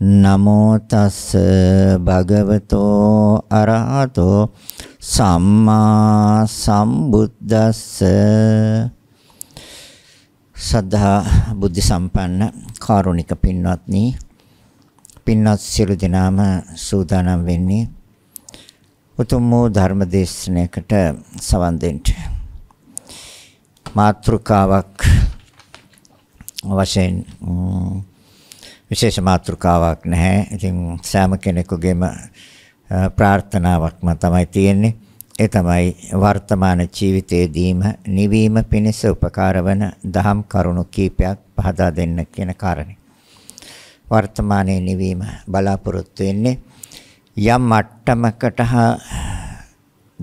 නමෝ තස් භගවතෝ අරහතෝ සම්මා සම්බුද්දස්ස සද්ධා බුද්ධ සම්පන්න කාරුණික පින්වත්නි පින්වත් සියලු දෙනාම සූදානම් වෙන්නේ උතුම් වූ ධර්ම දේශනාවකට සවන් දෙන්න මාත්‍රකාවක් වශයෙන් විශේෂ මාතෘකාවක් නැහැ. ඉතින් සෑම කෙනෙකුගේම ප්‍රාර්ථනාවක්ම තමයි තියෙන්නේ. ඒ තමයි වර්තමාන ජීවිතයේදීම නිවීම පිණිස උපකාර වන දහම් කරුණු කීපයක් පහදා දෙන්න කියන කාරණේ. වර්තමානයේ නිවීම බලාපොරොත්තු වෙන්නේ යම් මට්ටමකට හා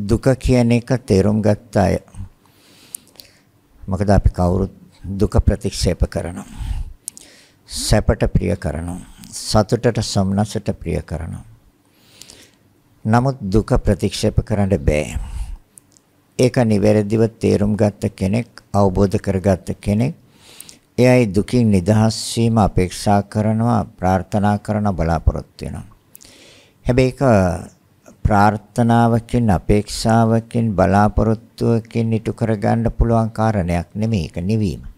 දුක කියන එක තේරුම් ගත්ත අය. මොකද අපි කවුරුත් දුක ප්‍රතික්ෂේප කරනවා. සැපට ප්‍රිය කරනවා සතුටට සම්නසට ප්‍රිය කරනවා නමුත් දුක ප්‍රතික්ෂේප කරන්න බෑ ඒක නිවැරදිව තේරුම් ගත්ත කෙනෙක් අවබෝධ කරගත්ත කෙනෙක් එයයි දුකින් නිදහස් වීම අපේක්ෂා කරනවා ප්‍රාර්ථනා කරන බලාපොරොත්තු වෙනවා හැබැයි ඒක ප්‍රාර්ථනාවකින් අපේක්ෂාවකින් බලාපොරොත්තුවකින් ඉටු කරගන්න පුළුවන් කාරණයක් නෙමෙයි ඒක නිවීම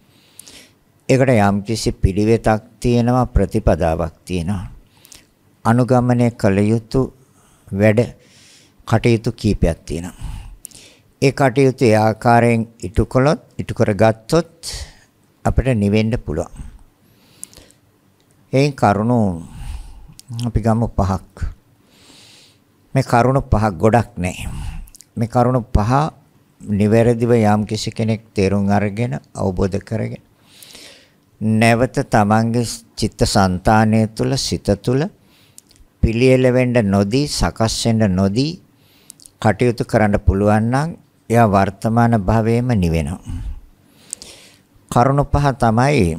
ඒකට යම්කිසි පිළිවෙතක් තියෙනවා ප්‍රතිපදාවක් තියෙනවා. අනුගමනය කළ යුතු වැඩ කටයුතු කීපයක් තියෙනවා. ඒ කටයුතු ඒ ආකාරයෙන් ඉටු කළොත්, ඉටු කරගත්තොත් අපිට නිවෙන්න පුළුවන්. එයින් කරුණු අපි ගමු පහක්. මේ කරුණු පහක් ගොඩක් නැහැ. මේ කරුණු පහ නිවැරදිව යම් කිසි කෙනෙක් තේරුම් අරගෙන අවබෝධ කරගෙන නැවත තමන්ගේ චිත්තසංතානය තුළ සිත තුළ පිළියෙල වෙන්න නොදී සකස් වෙන්න නොදී කටයුතු කරන්න පුළුවන් නම් එයා වර්තමාන භවයේම නිවෙනවා. කරුණ පහ තමයි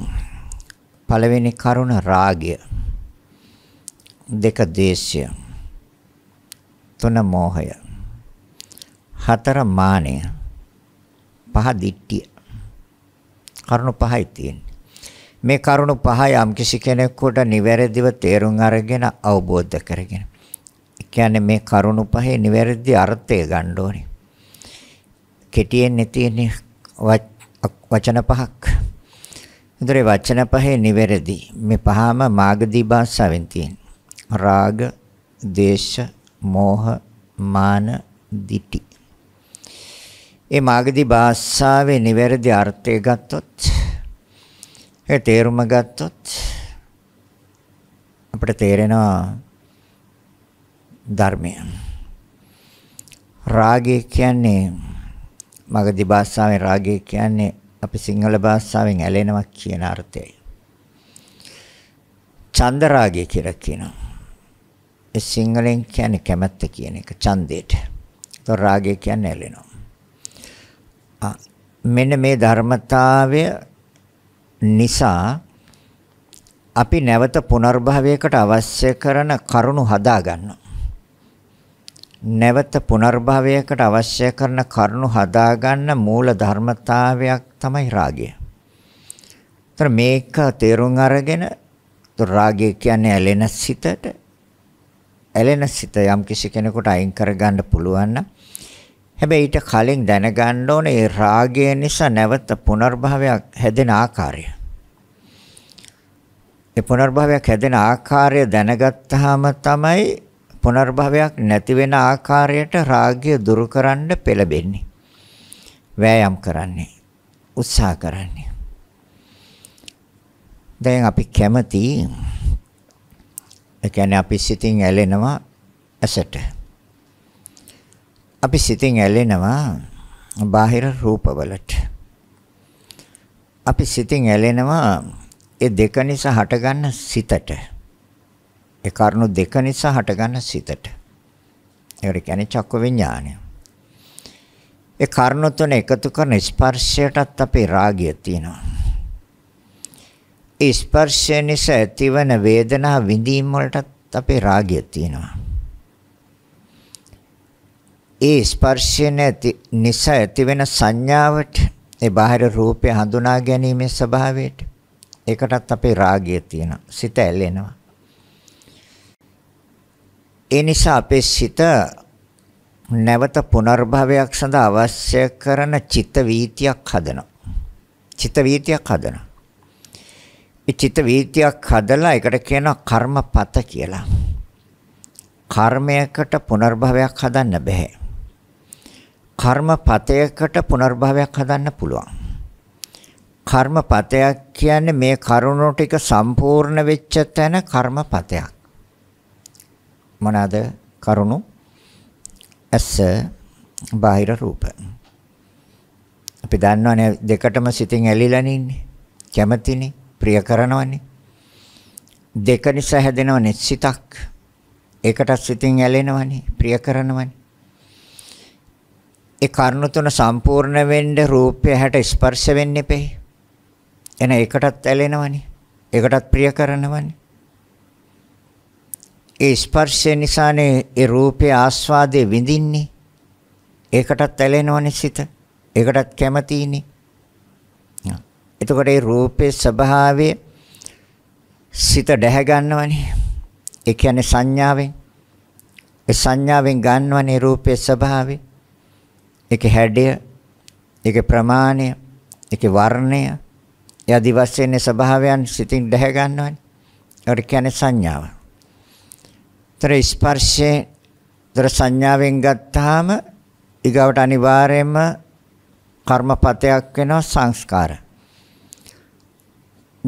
පළවෙනි කරුණ රාගය දෙක දේශය තුන මෝහය හතර මානය පහ දිට්ඨිය කරුණු පහයි තියෙන්නේ මේ කරුණු පහ යම් කිසි කෙනෙකුට නිවැරදිව තේරුම් අරගෙන අවබෝධ කරගෙන. ඒ කියන්නේ මේ කරුණු පහේ නිවැරදි අර්ථය ගන්න ඕනේ. කෙටියෙන් තියෙන වචන පහක්. ඉදිරි වචන පහේ නිවැරදි මේ පහම මාගදී භාෂාවෙන් තියෙන. රාග, දේශ, මෝහ, මාන, දිටි. ඒ මාගදී භාෂාවේ නිවැරදි අර්ථය ගත්තොත් ඒ තේරුම ගත්තොත් අපිට තේරෙනවා ධර්මය. රාගය කියන්නේ මගධි භාෂාවෙන් රාගය කියන්නේ අපි සිංහල භාෂාවෙන් ඇලෙනවා කියන අර්ථයයි. ඡන්ද රාගය කියලා කියනවා. ඒ සිංහලෙන් කියන්නේ කැමැත්ත කියන එක ඡන්දයට. ඒතකොට රාගය කියන්නේ ඇලෙනවා. මෙන්න මේ ධර්මතාවය නිසා අපි නැවත පුනර්භවයකට අවශ්‍ය කරන කරුණු හදා ගන්නවා. නැවත පුනර්භවයකට අවශ්‍ය කරන කරුණු හදා ගන්න මූල ධර්මතාවයක් තමයි රාගය. ତර මේක තේරුම් අරගෙන රාගය කියන්නේ ඇලෙන සිතට ඇලෙන සිත යම් කිසි කෙනෙකුට අයින් කර ගන්න පුළුවන් නම් හැබැයි ඊට කලින් දැනගන්න ඕනේ ඒ රාගය නිසා නැවත පුනර්භවයක් හැදෙන ආකාරය. ඒ පුනර්භවයක් හැදෙන ආකාරය දැනගත්තාම තමයි පුනර්භවයක් නැති වෙන ආකාරයට රාගය දුරු කරන්න පෙළඹෙන්නේ. වෑයම් කරන්නේ. උත්සාහ කරන්නේ. දැන් අපි කැමති ඒ කියන්නේ අපි සිතින් ඇලෙනවා ඇසට. අපි සිතින් ඇලෙනවා බාහිර රූපවලට. අපි සිතින් ඇලෙනවා ඒ දෙක නිසා හටගන්න සිතට. ඒ කරුණු දෙක නිසා හටගන්න සිතට. ඒකට කියන්නේ චක්ක විඥානය. ඒ කරුණු තුන එකතු කරන ස්පර්ශයටත් අපේ රාගය තියෙනවා. ඒ ස්පර්ශය නිසා ඇතිවන වේදනා විඳීම් වලටත් අපේ රාගය තියෙනවා. ඒ ස්පර්ශය නැති නිසා ඇති වෙන සංඥාවට ඒ බාහිර රූපය හඳුනා ගැනීමේ ස්වභාවයට ඒකටත් අපේ රාගය තියෙනවා. සිත ඇලෙනවා. ඒ නිසා අපේ සිත නැවත පුනර්භවයක් සඳහා අවශ්‍ය කරන චිත්ත වීතියක් හදනවා. චිත්ත වීතියක් හදනවා. ඒ චිත්ත වීතියක් හදලා ඒකට කියනවා කර්මපත කියලා. කර්මයකට පුනර්භවයක් හදන්න බෑ. කර්මපතයකට පුනර්භවයක් හදන්න පුළුවන්. කර්මපතයක් කියන්නේ මේ කරුණු ටික සම්පූර්ණ වෙච්ච තැන කර්මපතයක්. මොනවාද කරුණු? ඇස, බාහිර රූප. අපි දන්නවනේ දෙකටම සිතින් ඇලිලානේ ඉන්නේ. කැමතිනේ, ප්‍රිය කරනවනේ. දෙක නිසා හැදෙනවනේ සිතක්. ඒකට සිතින් ඇලෙනවනේ, ප්‍රිය කරනවනේ. ඒ කරුණු තුන සම්පූර්ණ වෙන්න රූපය හැට ස්පර්ශ වෙන්න එපේ. එන එකටත් ඇලෙනවනේ. එකටත් ප්‍රිය කරනවනේ. ඒ ස්පර්ශය නිසානේ ඒ රූපේ ආස්වාදේ විඳින්නේ. ඒකටත් ඇලෙනවනේ සිත. ඒකටත් කැමතිනේ. එතකොට ඒ රූපේ ස්වභාවය සිත දැහැ ගන්නවනේ. ඒ කියන්නේ සංඥාවෙන්. ඒ සංඥාවෙන් ගන්නවනේ රූපේ ස්වභාවය. ඒකේ හැඩය, ඒකේ ප්‍රමාණය, ඒකේ වර්ණය, ඒ ආදි වශයෙන් ස්වභාවයන් සිතින් දැහැ ගන්නවනේ. ඒකට කියන්නේ සංඥාව. ତර ස්පර්ශේ ତර සංඥාවෙන් ගත්තාම ඊගවට අනිවාර්යයෙන්ම කර්මපතයක් වෙනවා සංස්කාර.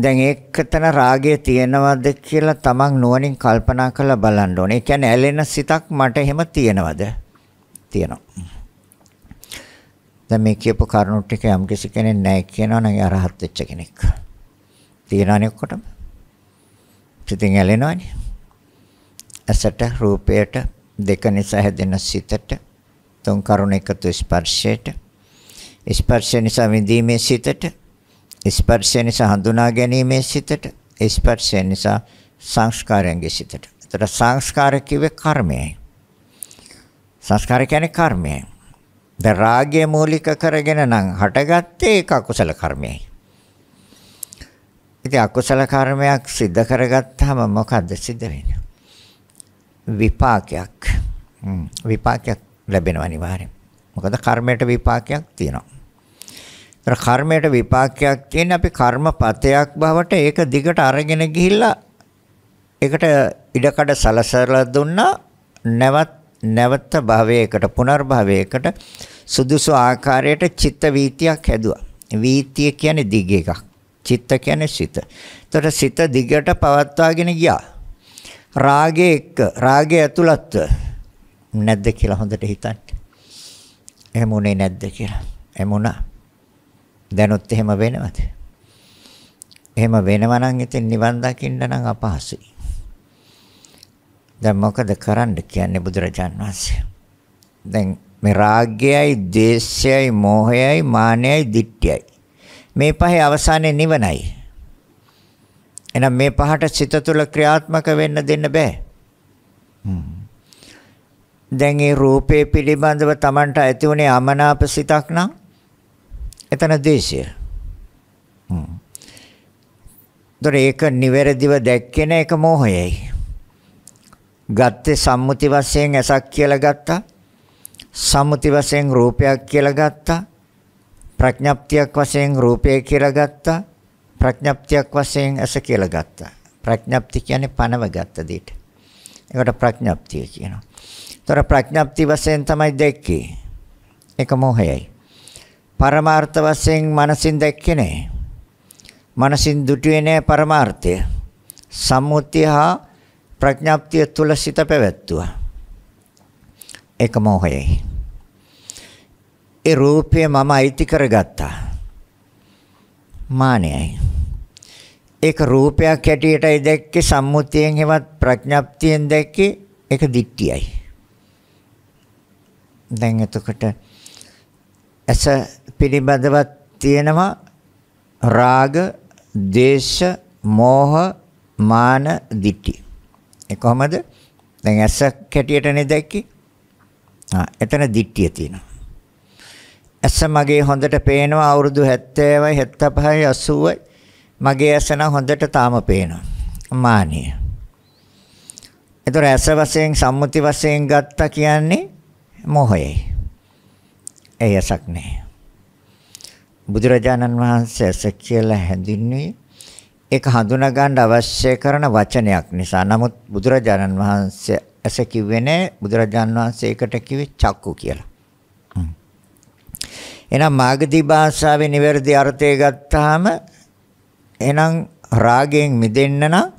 දැන් ඒකතන රාගය තියෙනවද කියලා තමන් නුවණින් කල්පනා කරලා බලන්න ඕනේ. ඒ කියන්නේ ඇලෙන සිතක් මට එහෙම තියෙනවද? තියෙනවා. දැන් මේ කියපු කරුණු ටික යම් කිසි කෙනෙක් නැහැ කියනවා නම් අරහත් වෙච්ච කෙනෙක්. තියනවනේ ඔක්කොටම. සිතින් ඇලෙනවනේ. ඇසට රූපයට දෙක නිසා හැදෙන සිතට තුන් කරුණ එකතු ස්පර්ශයට ස්පර්ශය නිසා විඳීමේ සිතට ස්පර්ශය නිසා හඳුනා ගැනීමේ සිතට ස්පර්ශය නිසා සංස්කාරයන්ගේ සිතට. ඒතර සංස්කාර කිව්වේ කර්මයයි. සංස්කාර කියන්නේ කර්මයයි. දැන් රාගය මූලික කරගෙන නම් හටගත්තේ ඒක අකුසල කර්මයයි. ඉතින් අකුසල කර්මයක් සිද්ධ කරගත්තාම මොකද්ද සිද්ධ වෙන්නේ? විපාකයක්. විපාකයක් ලැබෙනවා අනිවාර්යෙන්. මොකද කර්මයට විපාකයක් තියෙනවා. ඒතර කර්මයට විපාකයක් තියෙන අපි කර්මපතයක් බවට ඒක දිගට අරගෙන ගිහිල්ලා ඒකට ඉඩකඩ සලසලා දුන්නා නැවත් නැවත භවයකට පුනර්භවයකට සුදුසු ආකාරයට චිත්ත වීතියක් හැදුවා. වීතිය කියන්නේ දිග එකක්. චිත්ත කියන්නේ සිත. එතකොට සිත දිගට පවත්වාගෙන ගියා. රාගය එක්ක රාගය ඇතුළත් නැද්ද කියලා හොඳට හිතන්න. එහෙම උනේ නැද්ද කියලා. එහෙම උනා. දැනුත් එහෙම වෙනවද? එහෙම වෙනවා නම් ඉතින් නිවන් දකින්න නම් අපහසුයි. දැන් මොකද කරන්න කියන්නේ බුදුරජාන් වහන්සේ? දැන් මේ රාගයයි, ද්වේෂයයි, මෝහයයි, මානයයි, ditthiyයි. මේ පහේ අවසානයේ නිවනයි. එහෙනම් මේ පහට සිත තුළ ක්‍රියාත්මක වෙන්න දෙන්න බෑ. දැන් මේ රූපේ පිළිබඳව Tamanට ඇති උනේ අමනාප සිතක් නම් එතන ද්වේෂය. හ්ම්. ඒක නිවැරදිව දැක්කේ නැහැ ඒක මෝහයයි. ගත්තේ සම්මුති වශයෙන් ඇසක් කියලා ගත්තා. සම්මුති වශයෙන් රූපයක් කියලා ගත්තා. ප්‍රඥප්තියක් වශයෙන් රූපය කියලා ගත්තා. ප්‍රඥප්තියක් වශයෙන් ඇස කියලා ගත්තා. ප්‍රඥප්ති කියන්නේ පනව ගත්ත දෙයට. ඒකට ප්‍රඥප්තිය කියනවා. ඒතර ප්‍රඥප්ති වශයෙන් තමයි දැක්කේ. ඒක මොහයයි. පරමාර්ථ වශයෙන් මනසින් දැක්කේ නැහැ. මනසින් දුටුවේ නැහැ පරමාර්ථය. සම්මුතිය හා ප්‍රඥාප්තිය තුල සිත පැවැත්තුවා. ඒක මොහයයි. ඒ රූපය මම අයිති කරගත්තා. මානෙයි. ඒක රූපයක් හැටියටයි දැක්කේ සම්මුතියෙන් හෙවත් ප්‍රඥාප්තියෙන් දැක්කේ ඒක දිට්ටියයි. දැන් එතකොට ඇස පිළිබඳව තියෙනවා රාග, දේශ, මෝහ, මාන, දිට්ඨි. ඒ කොහමද? දැන් ඇසක් හැටියටනේ දැක්කේ. ආ එතන දිට්ඨිය තියෙනවා. ඇස මගේ හොඳට පේනවා අවුරුදු 70යි 75යි 80යි. මගේ ඇස නම් හොඳට තාම පේනවා. මානිය. ඒතර ඇස වශයෙන් සම්මුති වශයෙන් ගත්තා කියන්නේ මොහොයයි. ඒ ඇසක් නෑ. බුදුරජාණන් වහන්සේ ඇස කියලා හැඳින්වුවේ ඒක හඳුනා ගන්න අවශ්‍ය කරන වචනයක් නිසා. නමුත් බුදුරජාණන් වහන්සේ ඇස කිව්වේ නෑ බුදුරජාණන් වහන්සේ ඒකට කිව්වේ චක්කු කියලා. එහෙනම් මාගදී භාෂාවේ නිවැරදි අර්ථය ගත්තාම එහෙනම් රාගයෙන් මිදෙන්න නම්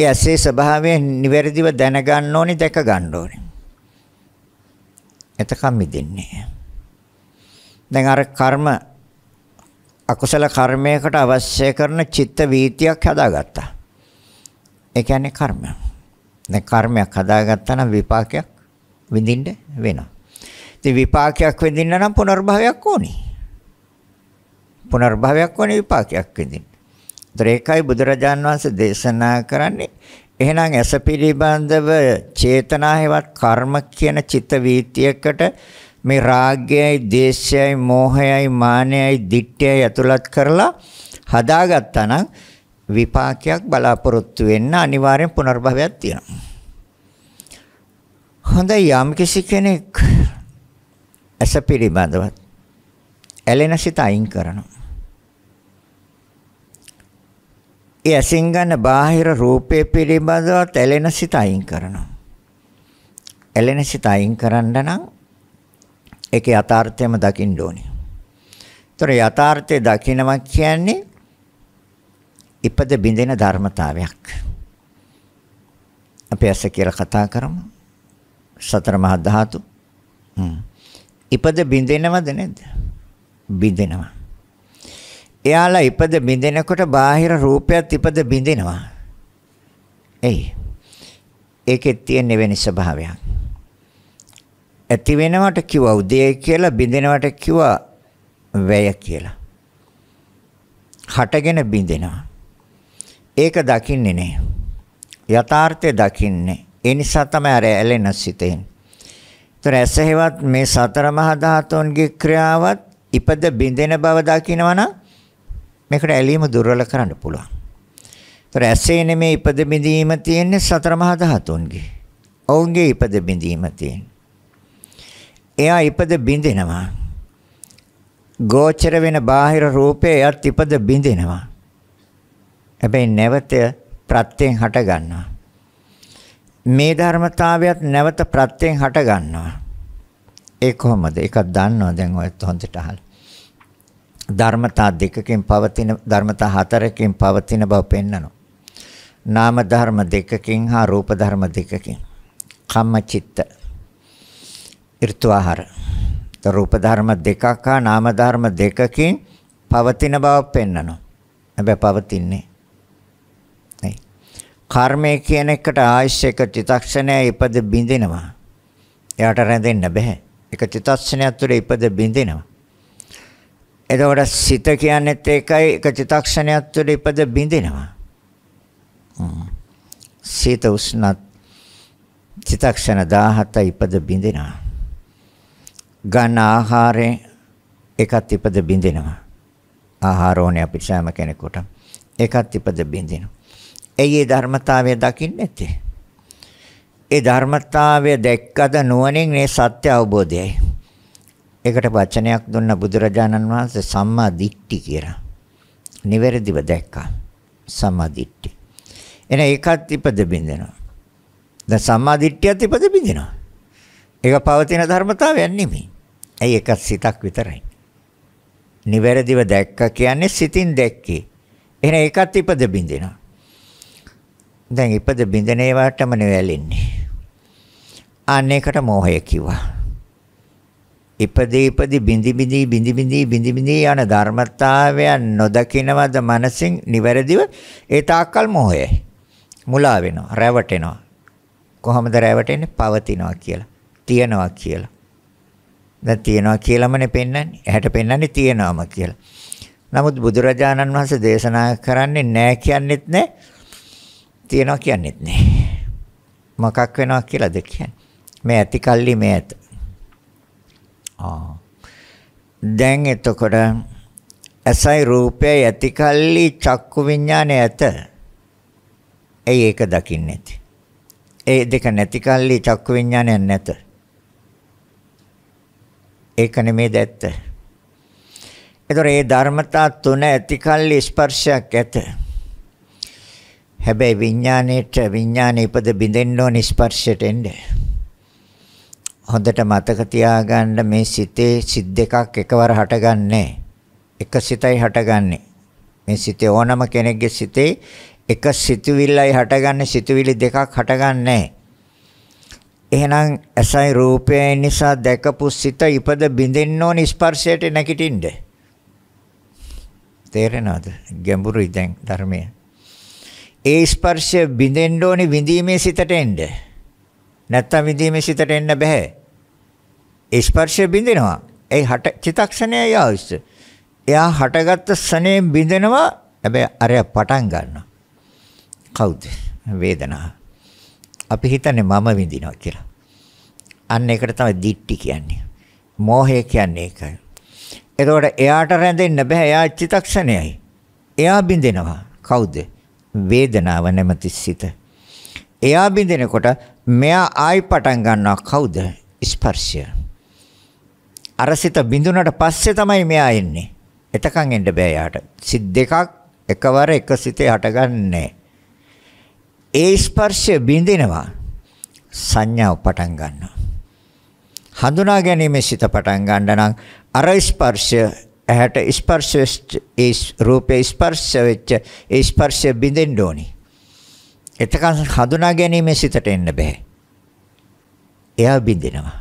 ඒ ඇසේ ස්වභාවය නිවැරදිව දැනගන්න ඕනේ දැක ගන්න ඕනේ. එතකම් මිදෙන්නේ. දැන් අර කර්ම අකුසල කර්මයකට අවශ්‍ය කරන චිත්ත වීතියක් හදාගත්තා. ඒ කියන්නේ කර්මය. දැන් කර්මයක් හදාගත්තා නම් විපාකයක් විඳින්න වෙනවා. ඉතින් විපාකයක් විඳින්න නම් පුනර්භවයක් ඕනේ. පුනර්භවයක් ඕනේ විපාකයක් විඳින්න. ඒකයි බුදුරජාන් වහන්සේ දේශනා කරන්නේ එහෙනම් ඇස පිළිබඳව චේතනා හේවත් කර්ම කියන චිත්ත වීතියකට මේ රාගයයි, දේශයයි, මෝහයයි, මානයයි, දිට්ඨියයි ඇතුළත් කරලා හදාගත්තා නම් විපාකයක් බලාපොරොත්තු වෙන්න අනිවාර්යෙන් පුනර්භවයක් තියෙනවා. හොඳයි යම් කිසි කෙනෙක් ඇස පිළිබඳව ඇලෙන සිත අයින් කරනවා. ඒ ඇසින් ගන්න බාහිර රූපය පිළිබඳව ඇලෙන සිත අයින් කරනවා. ඇලෙන සිත අයින් කරන්න නම් ඒකේ යථාර්ථයම දකින්න ඕනේ. ඒතර යථාර්ථය දකිනවා කියන්නේ ඉපද බිඳෙන ධර්මතාවයක්. අපි ඇස කියලා කතා කරමු. සතර මහා ධාතු. ඉපද බිඳෙනවද නැද්ද? බිඳෙනවා. එයාලා ඉපද බිඳෙනකොට බාහිර රූපයත් ඉපද බිඳෙනවා. එයි. ඒකෙත් තියෙන වෙනි ස්වභාවයක්. ඇති වෙනවට කිව්වා උදේ කියලා බිඳෙනවට කිව්වා වැය කියලා. හටගෙන බිඳෙනවා. ඒක දකින්නේ නෑ. යථාර්ථය දකින්නේ. ඒ නිසා තමයි අර ඇලෙන සිතෙන්. ඒතර ඇසෙහිවත් මේ සතර මහා ධාතුන්ගේ ක්‍රියාවත් ඉපද බිඳෙන බව දකිනවා නම් මේකට ඇලීම දුර්වල කරන්න පුළුවන්. ඒතර ඇසේ නෙමේ ඉපද බිඳීම තියෙන්නේ සතර මහා ධාතුන්ගේ. ඔවුන්ගේ ඉපද බිඳීම තියෙන්නේ. එයා ඉපද බිඳිනවා. ගෝචර වෙන බාහිර රූපේ එයත් ඉපද බිඳිනවා. හැබැයි නැවත ප්‍රත්‍යයෙන් හට ගන්නවා. මේ ධර්මතාවයත් නැවත ප්‍රත්‍යයෙන් හට ගන්නවා. ඒ කොහොමද? ඒකක් දන්නවා දැන් ඔයත් හොඳට අහලා. ධර්මතා දෙකකින් පවතින ධර්මතා හතරකින් පවතින බව පෙන්වනවා. නාම ධර්ම දෙකකින් හා රූප ධර්ම දෙකකින්. කම්මචිත්ත ඍතුආහාර. රූප ධර්ම දෙකක් හා නාම ධර්ම දෙකකින් පවතින බව පෙන්වනවා. හැබැයි පවතින්නේ නැහැ. කර්මය කියන එකට ආයශ්‍ය එක චිතක්ෂණය ඉපද බිඳිනවා. එයාට රැඳෙන්න බෑ. ඒක චිතක්ෂණයක් තුළ ඉපද බිඳිනවා. එතකොට සිත කියන්නේත් ඒකයි ඒක චිතක්ෂණයක් තුළ ඉපද බිඳිනවා. සීත උෂ්ණත් චිතක්ෂණ 17 ඉපද බිඳිනවා. ගන්න ආහාරයෙන් එකත් ඉපද බිඳිනවා. ආහාර ඕනේ අපි සෑම කෙනෙකුට. එකත් ඉපද බිඳිනවා. ඇයි මේ ධර්මතාවය දකින්නේ නැත්තේ? ඒ ධර්මතාවය දැක්කද නුවණින් මේ සත්‍ය අවබෝධයයි. ඒකට වචනයක් දුන්න බුදුරජාණන් වහන්සේ සම්මා දිට්ඨි කියලා. නිවැරදිව දැක්කා. සම්මා දිට්ඨි. එන ඒකත් ඉපද බිඳිනවා. දැන් සම්මා දිට්ඨියත් ඉපද බිඳිනවා. ඒක පවතින ධර්මතාවයක් නෙමෙයි. ඇයි එකක් සිතක් විතරයි. නිවැරදිව දැක්ක කියන්නේ සිතින් දැක්කේ. එහෙනම් ඒකත් ඉපද බින්දිනවා. දැන් ඉපද බින්දන ඒවටම නෙවෙලින්නේ. අනේකට මෝහය කිව්වා. ඉපදී ඉපදි බිඳි බිඳි බිඳි බිඳි බිඳි බිඳි යන ධර්මතාවයන් නොදකිනවද මනසින් නිවැරදිව ඒ තාක්කල් මෝහයයි. මුලා වෙනවා, රැවටෙනවා. කොහොමද රැවටෙන්නේ? පවතිනවා කියලා. තියනවා කියලා. දැන් තියනවා කියලාමනේ පෙන්වන්නේ. ඇහැට පෙන්වන්නේ තියනවාම කියලා. නමුත් බුදුරජාණන් වහන්සේ දේශනා කරන්නේ නැහැ කියන්නේත් නැහැ. තියනවා කියන්නේත් නැහැ. මොකක් වෙනවා කියලාද කියන්නේ. මේ ඇති කල්ලි මේ ඇත. ආ. දැන් එතකොට ඇසයි රූපයයි ඇති කල්ලි චක්කු විඥානය ඇත. ඇයි ඒක දකින්නේ නැති? ඒ දෙක නැති කල්ලි චක්කු විඥානයක් නැත. ඒක නෙමේ දැත්ත. ඒතර ඒ ධර්මතා තුන ඇතිකල්ලි ස්පර්ශයක් ඇත. හැබැයි විඥාණයට විඥානේ ඉපද බිඳෙන්න ඕන ස්පර්ශයට එන්නේ. හොඳට මතක තියාගන්න මේ සිතේ සිත් දෙකක් එකවර හටගන්නේ. එක සිතයි හටගන්නේ. මේ සිතේ ඕනම කෙනෙක්ගේ සිතේ එක සිතුවිල්ලයි හටගන්නේ සිතුවිලි දෙකක් හටගන්නේ එහෙනම් ඇසයි රූපයයි නිසා දැකපු සිත ඉපද බිඳෙන්න ඕන ස්පර්ශයට නැගිටින්න. තේරෙනවද? ගැඹුරුයි දැන් ධර්මය. ඒ ස්පර්ශය බිඳෙන්න ඕනේ විඳීමේ සිතට එන්න. නැත්තම් විඳීමේ සිතට එන්න බෑ. ඒ ස්පර්ශය බිඳෙනවා. ඒ හට චිතක්ෂණයයි ආවිස්ස. එයා හටගත්ත ස්නේ බිඳෙනවා. හැබැයි අරයා පටන් ගන්නවා. කවුද? වේදනාව. අපි හිතන්නේ මම විඳිනවා කියලා. අන්න ඒකට තමයි දික්ටි කියන්නේ. මෝහය කියන්නේ ඒකයි. එතකොට එයාට රැඳෙන්න බෑ. එයා චිතක්ෂණයයි. එයා බින්දෙනවා. කවුද? වේදනාව නැමැති සිත. එයා බින්දෙනකොට මෙයා ආයි පටන් ගන්නවා කවුද? ස්පර්ශය. අර සිත බින්දුනට පස්සේ තමයි මෙයා එන්නේ. එතකන් එන්න බෑ එයාට. සිත් දෙකක් එකවර එක සිතේ හටගන්නේ නැහැ. ඒ ස්පර්ශය බිඳිනවා. සංඥාව පටන් ගන්නවා. හඳුනා ගැනීමේ සිත පටන් ගන්න නම් අර ස්පර්ශය ඇහැට ස්පර්ශ ඒ රූපේ ස්පර්ශ වෙච්ච ඒ ස්පර්ශය බිඳෙන්න ඕනි. එතකන් හඳුනා ගැනීමේ සිතට එන්න බෑ. එයා බිඳිනවා.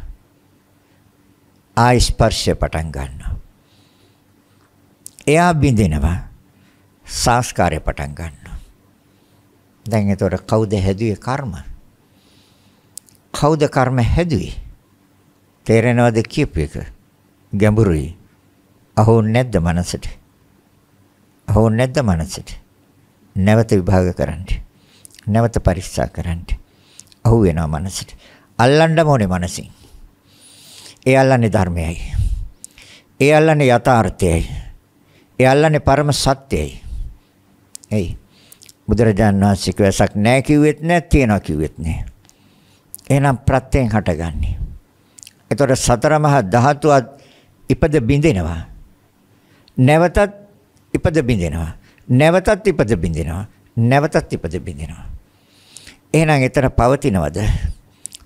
ආ ස්පර්ශය පටන් ගන්නවා. එයා බිඳිනවා. සංස්කාරය පටන් ගන්නවා. දැන් එතකොට කවුද හැදුවේ කර්ම? කවුද කර්ම හැදුවේ? තේරෙනවද කියපු එක? ගැඹුරුයි. අහුන් නැද්ද මනසට? අහුන් නැද්ද මනසට? නැවත විභාග කරන්න. නැවත පරික්ෂා කරන්න. අහු වෙනවා මනසට. අල්ලන්න ඕනේ මනසින්. ඒ අල්ලන්නේ ධර්මයයි. ඒ අල්ලන්නේ යථාර්ථයයි. ඒ අල්ලන්නේ පරම සත්‍යයයි. එයි බුදුරජාන් වහන්සේ කිව්වසක් නැහැ කිව්වෙත් නැහැ තියනවා කිව්වෙත් නැහැ. එහෙනම් ප්‍රත්‍යයෙන් හටගන්නේ. ඒතොර සතර මහා ධාතුවත් ඉපද බිඳිනවා. නැවතත් ඉපද බිඳිනවා. නැවතත් ඉපද බිඳිනවා. නැවතත් ඉපද බිඳිනවා. එහෙනම් එතන පවතිනවද?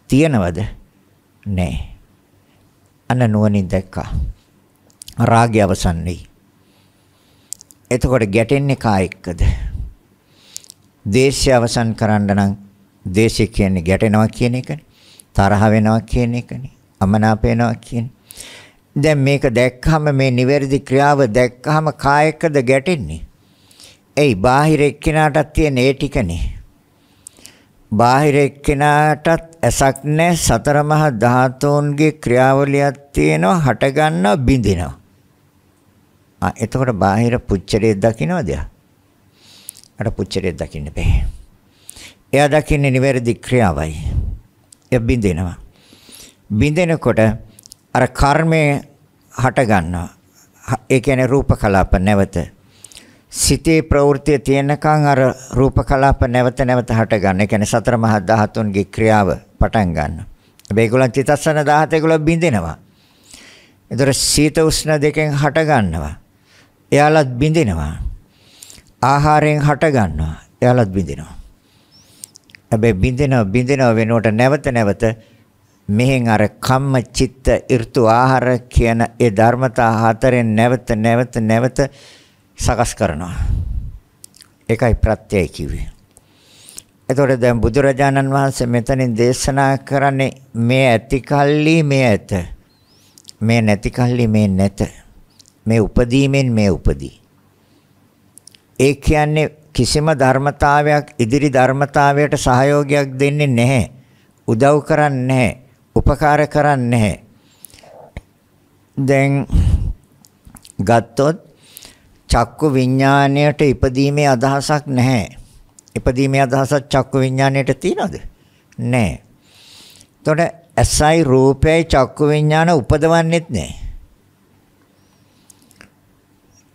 තියනවද? නැහැ. අන්න නුවණින් දැක්කා. රාගය අවසන් වෙයි. එතකොට ගැටෙන්නේ කා එක්කද? දේශය අවසන් කරන්න නම් දේශය කියන්නේ ගැටෙනවා කියන එකනේ. තරහ වෙනවා කියන එකනේ. අමනාප වෙනවා කියන්නේ. දැන් මේක දැක්කම මේ නිවැරදි ක්‍රියාව දැක්කම කායකද ගැටෙන්නේ. එයි බාහිර එක්කිනාටත් තියෙන ඒ ටිකනේ. බාහිර එක්කිනාටත් ඇසක් නැහැ සතර මහා ධාතුන්ගේ ක්‍රියාවලියක් තියෙනවා හටගන්නවා බිඳිනවා. ආ එතකොට බාහිර පුච්චරේ දකින්නවද? මට පුච්චරේ දකින්න බෑ. එයා දකින්නේ නිවැරදි ක්‍රියාවයි. එය බින්දෙනවා. බින්දෙනකොට අර කර්මය හට ගන්නවා. ඒ කියන්නේ රූප කලාප නැවත. සිතේ ප්‍රවෘත්තිය තියෙනකන් අර රූප කලාප නැවත නැවත හට ගන්න. ඒ කියන්නේ සතර මහා ධාතුන්ගේ ක්‍රියාව පටන් ගන්නවා. හැබැයි ඒගොල්ලන් චිත්තස්සන 17 ඒගොල්ලෝ බින්දෙනවා. ඒතර සීත උෂ්ණ දෙකෙන් හට ගන්නවා. එයාලත් බින්දෙනවා. ආහාරයෙන් හට ගන්නවා. එයාලත් බිඳිනවා. හැබැයි බිඳිනව බිඳිනව වෙනකොට නැවත නැවත මෙහෙන් අර කම්ම චිත්ත ඍතු ආහාර කියන ඒ ධර්මතා හතරෙන් නැවත නැවත නැවත සකස් කරනවා. ඒකයි ප්‍රත්‍යය කිව්වේ. එතකොට දැන් බුදුරජාණන් වහන්සේ මෙතනින් දේශනා කරන්නේ මේ ඇති කල්ලි මේ ඇත. මේ නැති කල්ලි මේ නැත. මේ උපදීමෙන් මේ උපදී. ඒ කියන්නේ කිසිම ධර්මතාවයක් ඉදිරි ධර්මතාවයට සහයෝගයක් දෙන්නේ නැහැ. උදව් කරන්නේ නැහැ. උපකාර කරන්නේ නැහැ. දැන් ගත්තොත් චක්කු විඥාණයට ඉපදීමේ අදහසක් නැහැ. ඉපදීමේ අදහසක් චක්කු විඥාණයට තියනවද? නැහැ. එතකොට ඇසයි රූපයයි චක්කු විඥාන උපදවන්නේත් නැහැ.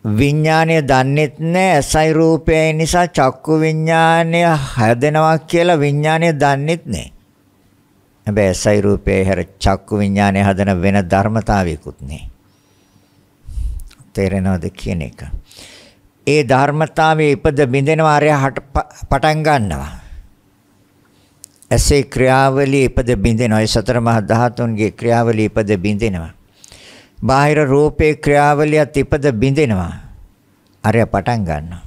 විඥානය දන්නෙත් නැහැ ඇසයි රූපයයි නිසා චක්කු විඥානය හැදෙනවා කියලා විඥානය දන්නෙත් නැහැ. හැබැයි ඇසයි රූපයයි හැර චක්කු විඥානය හැදෙන වෙන ධර්මතාවයකුත් නැහැ. තේරෙනවද කියන එක. ඒ ධර්මතාවයේ ඉපද බිඳෙනවා අරය පටන් ගන්නවා. ඇසේ ක්‍රියාවලිය ඉපද බිඳෙනවා. ඒ සතර මහා ධාතුන්ගේ ක්‍රියාවලිය ඉපද බිඳෙනවා. බාහිර රූපේ ක්‍රියාවලියත් ඉපද බිඳෙනවා. අරය පටන් ගන්නවා.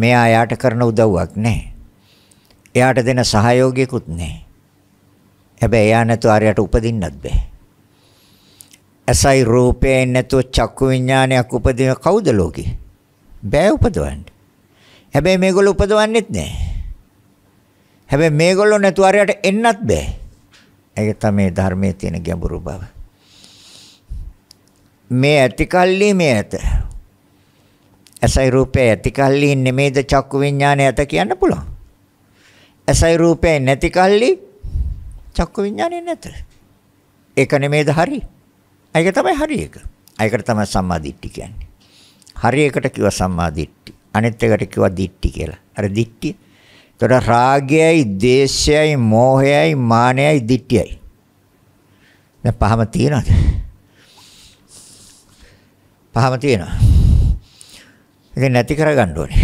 මෙයා යාට කරන උදව්වක් නැහැ. එයාට දෙන සහයෝගයකුත් නැහැ. හැබැයි එයා නැතුව අරයට උපදින්නත් බෑ. ඇසයි රූපේ නැතුව චක්කු විඥානයක් උපදින කවුද ලෝකේ? බෑ උපදවන්න. හැබැයි මේගොල්ලෝ උපදවන්නෙත් නැහැ. හැබැයි මේගොල්ලෝ නැතුව අරයට එන්නත් බෑ. ඒක තමයි ධර්මයේ තියෙන ගැඹුරු බව. මේ ඇති කල්ලි මේ ඇත. ඇසයි රූපේ ඇති කල්ලි නෙමෙයිද චක්කු විඥානය ඇත කියන්න පුළුවන්. ඇසයි රූපේ නැති කල්ලි චක්කු විඥානය නැත. ඒක නෙමෙයිද හරි? ඒක තමයි හරි එක. ඒකට තමයි සම්මාදිට්ඨි කියන්නේ. හරි එකට කිව්ව සම්මාදිට්ඨි. අනිත් එකට කිව්ව දිට්ඨි කියලා. අර දිට්ඨිය. ඒතර රාගයයි, දේශයයි, මෝහයයි, මානයයි, දිට්ඨියයි. දැන් පහම තියනවාද? පහම තියෙනවා. ඒක නැති කරගන්න ඕනේ.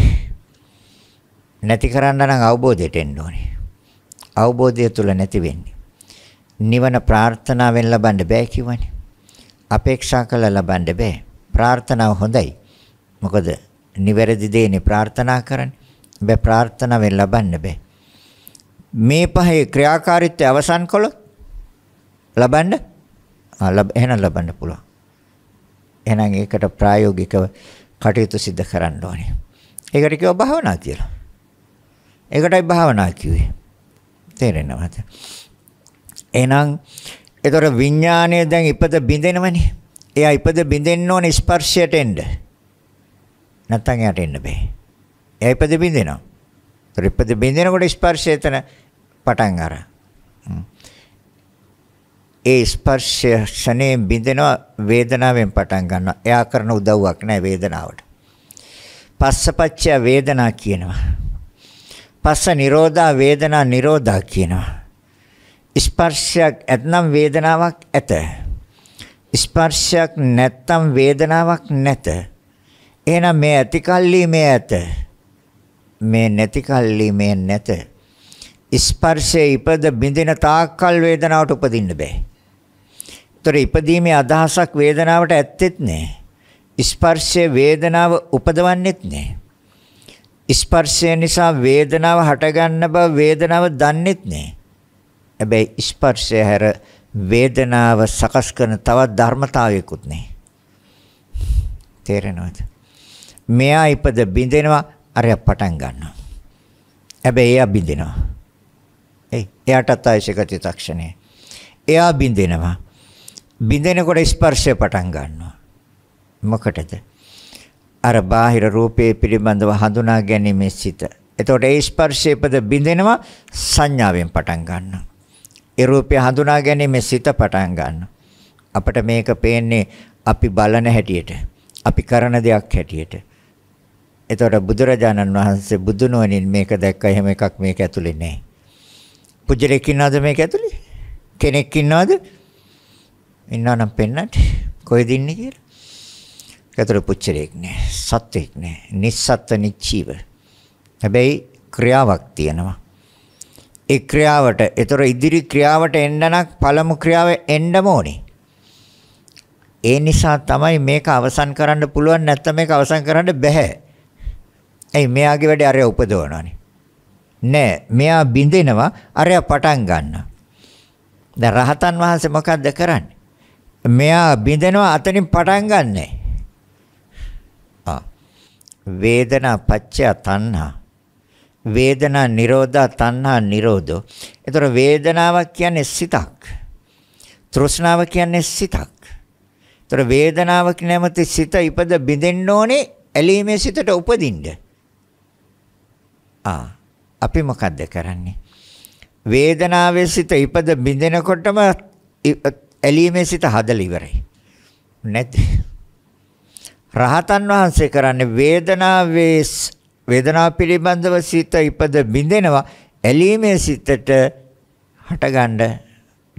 නැති කරන්න නම් අවබෝධයට එන්න ඕනේ. අවබෝධය තුල නැති වෙන්නේ. නිවන ප්‍රාර්ථනාවෙන් ලබන්න බෑ කියවනේ. අපේක්ෂා කරලා ලබන්න බෑ. ප්‍රාර්ථනාව හොඳයි. මොකද නිවැරදි දේනේ ප්‍රාර්ථනා කරන්නේ. බෑ ප්‍රාර්ථනාවෙන් ලබන්න බෑ. මේ පහේ ක්‍රියාකාරීත්වය අවසන් කළොත් ලබන්න එහෙනම් ලබන්න පුළුවන්. එහෙනම් ඒකට ප්‍රායෝගිකව කටයුතු සිදු කරන්න ඕනේ. ඒකට කියව භාවනා කියලා. ඒකටයි භාවනා කිව්වේ. තේරෙනවද? එහෙනම් ඒතර විඥානය දැන් ඉපද බිඳෙනවනේ. එයා ඉපද බිඳෙන්න ඕනේ ස්පර්ශයට එන්න. නැත්තම් එයාට එන්න බෑ. එයා ඉපද බිඳෙනවා. ඒතර ඉපද බිඳෙනකොට ස්පර්ශය එතන පටන් අරන්. ඒ ස්පර්ශයෙන් බිඳෙනවා වේදනාවෙන් පටන් ගන්නවා. එයා කරන උදව්වක් නෑ වේදනාවට. පස්සපච්චය වේදනා කියනවා. පස්ස නිරෝධා වේදනා නිරෝධා කියනවා. ස්පර්ශයක් ඇතනම් වේදනාවක් ඇත. ස්පර්ශයක් නැත්තම් වේදනාවක් නැත. එහෙනම් මේ ඇති කල්ලි මේ ඇත. මේ නැති කල්ලි මේ නැත. ස්පර්ශයේ ඉපද බිඳින තාක්කල් වේදනාවට උපදින්න බෑ. ඒතර ඉපදීමේ අදහසක් වේදනාවට ඇත්තෙත් නැහැ. ස්පර්ශය වේදනාව උපදවන්නෙත් නැහැ. ස්පර්ශය නිසා වේදනාව හටගන්න බව වේදනාව දන්නෙත් නැහැ. හැබැයි ස්පර්ශය හැර වේදනාව සකස් කරන තවත් ධර්මතාවයකුත් නැහැ. තේරෙනවද? මෙයා ඉපද බින්දෙනවා අරයා පටන් ගන්නවා. හැබැයි එයා බින්දෙනවා. ඒ එයාටත් ආයශක චිතක්ෂණේ. එයා බින්දෙනවා. බින්දෙනකොට ස්පර්ශය පටන් ගන්නවා. මොකටද? අර බාහිර රූපයේ පිළිබඳව හඳුනා ගැනීමේ සිත. එතකොට ඒ ස්පර්ශයපද බින්දෙනවා සංඥාවෙන් පටන් ගන්නවා. ඒ රූපය හඳුනා ගැනීමේ සිත පටන් ගන්නවා. අපිට මේක පේන්නේ අපි බලන හැටියට. අපි කරන දෙයක් හැටියට. එතකොට බුදුරජාණන් වහන්සේ බුදුනුවණින් මේක දැක්ක එහෙම එකක් මේක ඇතුලේ නැහැ. පුජලෙක් ඉන්නවද මේක ඇතුලේ? කෙනෙක් ඉන්නවද? ඉන්නවනම් පෙන්නට කොහෙද ඉන්නේ කියලා. ඒතර පුච්චරයක් නෑ. සත්‍යෙක් නෑ. නිස්සත්ත්ව නිච්චීව. හැබැයි ක්‍රියාවක් තියෙනවා. ඒ ක්‍රියාවට, ඒතර ඉදිරි ක්‍රියාවට එන්න නම් පළමු ක්‍රියාව එන්නම ඕනේ. ඒ නිසා තමයි මේක අවසන් කරන්න පුළුවන් නැත්නම් මේක අවසන් කරන්න බැහැ. ඇයි මෙයාගේ වැඩේ අරය උපදවනවනේ. නෑ මෙයා බින්දෙනවා අරය පටන් ගන්නවා. දැන් රහතන් වහන්සේ මොකද්ද කරන්නේ? මෙයා බින්දෙනවා අතනින් පටන් ගන්නෑ. ආ. වේදනා පච්චය තණ්හා. වේදනා නිරෝධා තණ්හා නිරෝධෝ. ඒතර වේදනාවක් කියන්නේ සිතක්. තෘෂ්ණාව කියන්නේ සිතක්. ඒතර වේදනාවක් නැමැති සිත ඉපද බින්දෙන්න ඕනේ ඇලීමේ සිතට උපදින්න. ආ. අපි මොකද්ද කරන්නේ? වේදනාවේ සිත ඉපද බින්දෙනකොටම ඇලීමේ සිත හදලා ඉවරයි. නැද්ද? රහතන් වහන්සේ කරන්නේ වේදනාවේ වේදනාව පිළිබඳව සිත ඉපද බින්දෙනවා ඇලීමේ සිතට හටගන්න